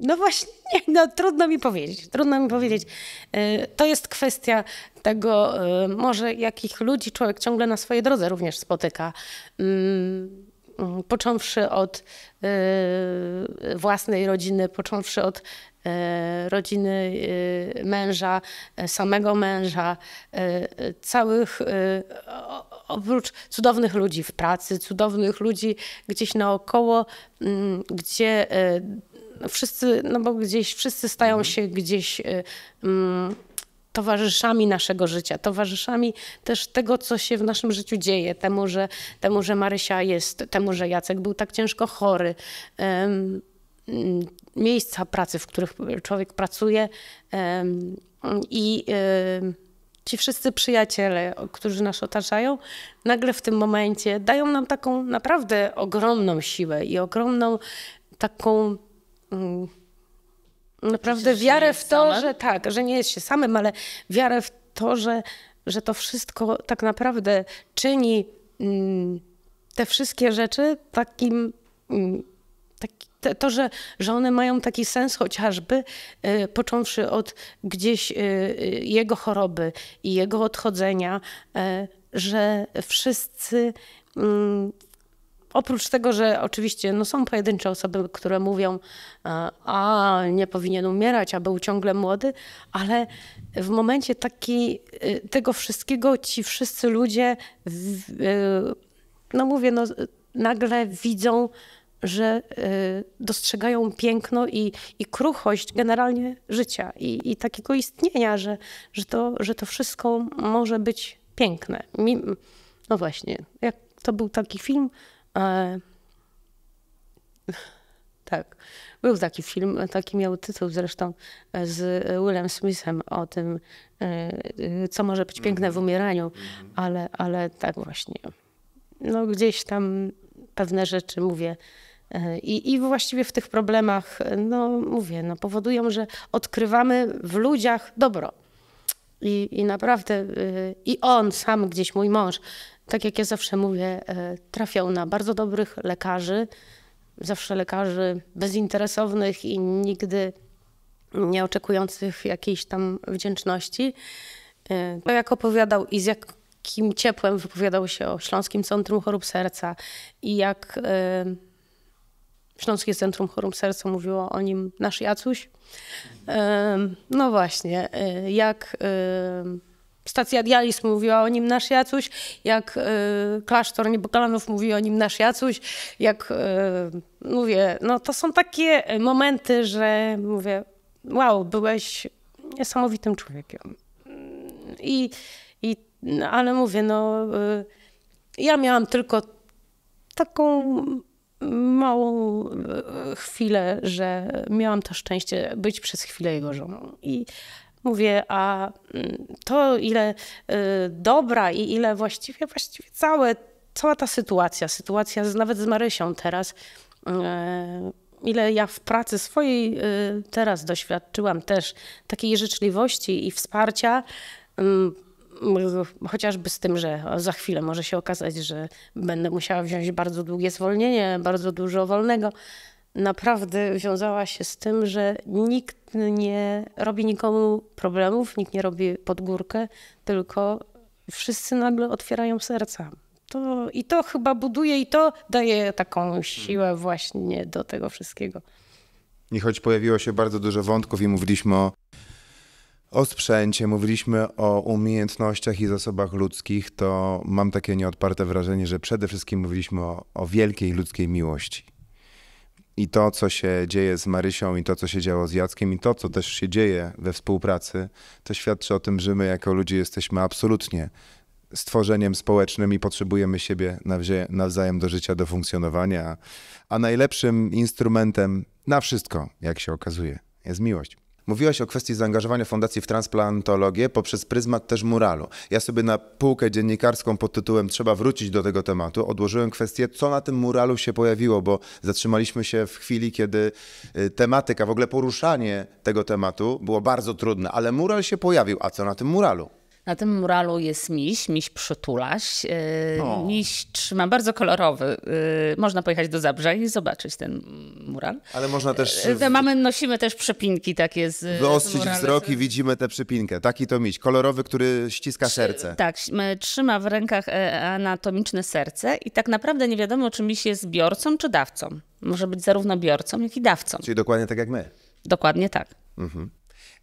No właśnie, nie, no trudno mi powiedzieć, trudno mi powiedzieć. To jest kwestia tego, może jakich ludzi człowiek ciągle na swojej drodze również spotyka. Mm, Mm, począwszy od y, własnej rodziny, począwszy od y, rodziny y, męża, samego męża, całych oprócz cudownych ludzi w pracy, cudownych ludzi gdzieś naokoło, mm, gdzie wszyscy, no bo gdzieś wszyscy stają mhm. się gdzieś mm, towarzyszami naszego życia, towarzyszami też tego, co się w naszym życiu dzieje, temu, że, temu, że Marysia jest, temu, że Jacek był tak ciężko chory. Um, miejsca pracy, w których człowiek pracuje um, i um, ci wszyscy przyjaciele, którzy nas otaczają, nagle w tym momencie dają nam taką naprawdę ogromną siłę i ogromną taką mm, naprawdę wiarę w to, samym? że tak, że nie jest się samym, ale wiarę w to, że, że to wszystko tak naprawdę czyni mm, te wszystkie rzeczy takim. Mm, taki, te, to, że, że one mają taki sens chociażby, y, począwszy od gdzieś y, y, jego choroby i jego odchodzenia, y, że wszyscy mm, Oprócz tego, że oczywiście no są pojedyncze osoby, które mówią, e, a nie powinien umierać, a był ciągle młody, ale w momencie taki, e, tego wszystkiego ci wszyscy ludzie, e, no mówię, no, nagle widzą, że dostrzegają piękno i, i kruchość generalnie życia i, i takiego istnienia, że, że, to, że to wszystko może być piękne. No właśnie, jak to był taki film, E... [LAUGHS] Tak. Był taki film, taki miał tytuł zresztą e, z Willem Smithem o tym, e, e, co może być piękne w mhm. umieraniu, mhm. ale, ale tak właśnie. No gdzieś tam pewne rzeczy mówię. I, I właściwie w tych problemach, no mówię, no, powodują, że odkrywamy w ludziach dobro. I, I naprawdę, i on sam gdzieś, mój mąż, tak jak ja zawsze mówię, e, trafiał na bardzo dobrych lekarzy, zawsze lekarzy bezinteresownych i nigdy nie oczekujących jakiejś tam wdzięczności. E, to jak opowiadał i z jakim ciepłem wypowiadał się o Śląskim Centrum Chorób Serca i jak e, Śląskie Centrum Chorób Serca mówiło o nim nasz Jacuś. No właśnie, jak Stacja Dialis mówiła o nim nasz Jacuś, jak y, klasztor Niebokalanów mówi o nim nasz Jacuś, jak y, mówię, no to są takie momenty, że mówię, wow, byłeś niesamowitym człowiekiem. I, i no, ale mówię, no y, ja miałam tylko taką małą chwilę, że miałam to szczęście być przez chwilę jego żoną. I Mówię, a mm, to ile y, dobra i ile właściwie, właściwie całe, cała ta sytuacja, sytuacja z, nawet z Marysią teraz, y, ile ja w pracy swojej y, teraz doświadczyłam też takiej życzliwości i wsparcia, mm, chociażby z tym, że za chwilę może się okazać, że będę musiała wziąć bardzo długie zwolnienie, bardzo dużo wolnego, naprawdę wiązała się z tym, że nikt nie robi nikomu problemów, nikt nie robi pod górkę, tylko wszyscy nagle otwierają serca. To, I to chyba buduje i to daje taką siłę właśnie do tego wszystkiego. I choć pojawiło się bardzo dużo wątków i mówiliśmy o, o sprzęcie, mówiliśmy o umiejętnościach i zasobach ludzkich, to mam takie nieodparte wrażenie, że przede wszystkim mówiliśmy o, o wielkiej ludzkiej miłości i to, co się dzieje z Marysią, i to, co się działo z Jackiem, i to, co też się dzieje we współpracy, to świadczy o tym, że my jako ludzie jesteśmy absolutnie stworzeniem społecznym i potrzebujemy siebie nawzajem do życia, do funkcjonowania. A najlepszym instrumentem na wszystko, jak się okazuje, jest miłość. Mówiłaś o kwestii zaangażowania Fundacji w transplantologię poprzez pryzmat też muralu. Ja sobie na półkę dziennikarską pod tytułem Trzeba wrócić do tego tematu odłożyłem kwestię, co na tym muralu się pojawiło, bo zatrzymaliśmy się w chwili, kiedy y, tematyka, w ogóle poruszanie tego tematu było bardzo trudne, ale mural się pojawił. A co na tym muralu? Na tym muralu jest miś, miś przytulaś. E, no. Miś trzyma bardzo kolorowy. E, można pojechać do Zabrza i zobaczyć ten mural. Ale można też... E, mamy, nosimy też przypinki takie z Wyostrzyć wzrok i widzimy tę przypinkę. Taki to miś, kolorowy, który ściska Trzy, serce. Tak, trzyma w rękach anatomiczne serce i tak naprawdę nie wiadomo, czy miś jest biorcą, czy dawcą. Może być zarówno biorcą, jak i dawcą. Czyli dokładnie tak jak my. Dokładnie tak. Mhm.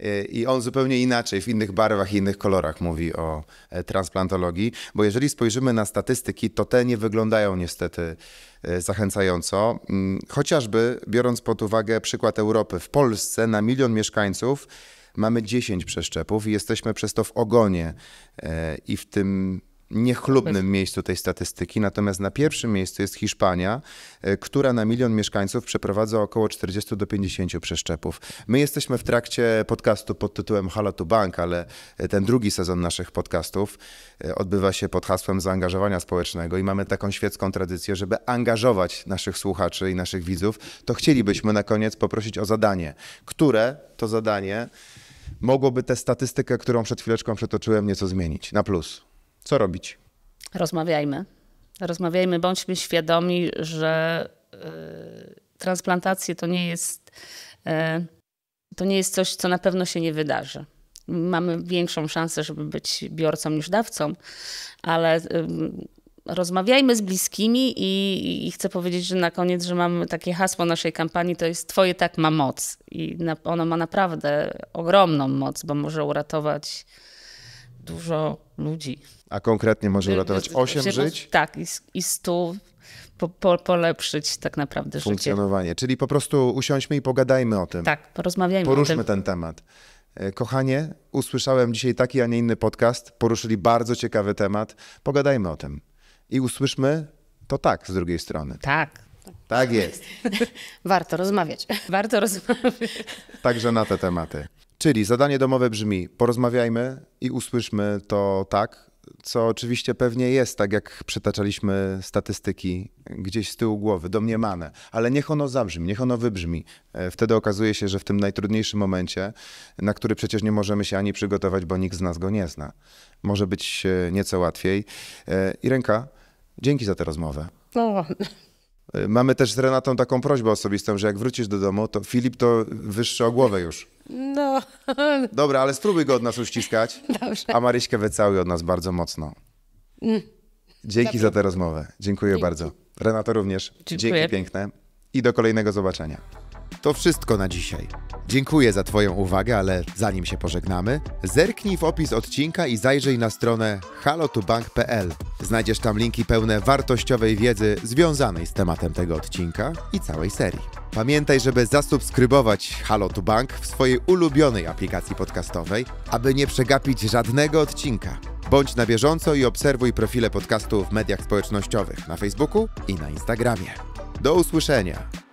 Y, I on zupełnie inaczej, w innych barwach i innych kolorach mówi o e, transplantologii, bo jeżeli spojrzymy na statystyki, to te nie wyglądają niestety e, zachęcająco. Mm, chociażby biorąc pod uwagę przykład Europy, w Polsce na milion mieszkańców mamy 10 przeszczepów i jesteśmy przez to w ogonie. E, I w tym niechlubnym miejscu tej statystyki, natomiast na pierwszym miejscu jest Hiszpania, e, która na milion mieszkańców przeprowadza około 40 do 50 przeszczepów. My jesteśmy w trakcie podcastu pod tytułem Halo to Bank, ale e, ten drugi sezon naszych podcastów e, odbywa się pod hasłem zaangażowania społecznego i mamy taką świecką tradycję, żeby angażować naszych słuchaczy i naszych widzów, to chcielibyśmy na koniec poprosić o zadanie, które to zadanie mogłoby tę statystykę, którą przed chwileczką przetoczyłem, nieco zmienić na plus. Co robić? Rozmawiajmy. Rozmawiajmy, bądźmy świadomi, że y, transplantacje to nie jest, y, to nie jest coś, co na pewno się nie wydarzy. Mamy większą szansę, żeby być biorcą niż dawcą, ale y, rozmawiajmy z bliskimi i, i, chcę powiedzieć, że na koniec, że mamy takie hasło naszej kampanii, to jest Twoje tak ma moc. I na, ono ma naprawdę ogromną moc, bo może uratować dużo ludzi a konkretnie może uratować 8 żyć. Tak, i, i 100 po, po, polepszyć tak naprawdę funkcjonowanie. Życie. Czyli po prostu usiądźmy i pogadajmy o tym. Tak, porozmawiajmy Poruszmy o tym. ten temat. E, kochanie, usłyszałem dzisiaj taki, a nie inny podcast. Poruszyli bardzo ciekawy temat. Pogadajmy o tym. I usłyszmy to tak z drugiej strony. Tak. Tak jest. [LAUGHS] Warto rozmawiać. Warto rozmawiać. Także na te tematy. Czyli zadanie domowe brzmi: porozmawiajmy i usłyszmy to tak, co oczywiście pewnie jest, tak jak przytaczaliśmy statystyki gdzieś z tyłu głowy, domniemane, ale niech ono zabrzmi, niech ono wybrzmi. E, wtedy okazuje się, że w tym najtrudniejszym momencie, na który przecież nie możemy się ani przygotować, bo nikt z nas go nie zna, może być e, nieco łatwiej. E, Irenka, dzięki za tę rozmowę. No, Y, mamy też z Renatą taką prośbę osobistą, że jak wrócisz do domu, to Filip to wyższy o głowę już. No. Dobra, ale spróbuj go od nas uściskać. Dobrze. A Maryśkę wycałuj od nas bardzo mocno. Mm. Dzięki Dobrze. za tę rozmowę. Dziękuję Dzięki. bardzo. Renato również. Dziękuję. Dzięki piękne i do kolejnego zobaczenia. To wszystko na dzisiaj. Dziękuję za Twoją uwagę, ale zanim się pożegnamy, zerknij w opis odcinka i zajrzyj na stronę halotubank.pl. Znajdziesz tam linki pełne wartościowej wiedzy związanej z tematem tego odcinka i całej serii. Pamiętaj, żeby zasubskrybować Halo Bank w swojej ulubionej aplikacji podcastowej, aby nie przegapić żadnego odcinka. Bądź na bieżąco i obserwuj profile podcastu w mediach społecznościowych na Facebooku i na Instagramie. Do usłyszenia!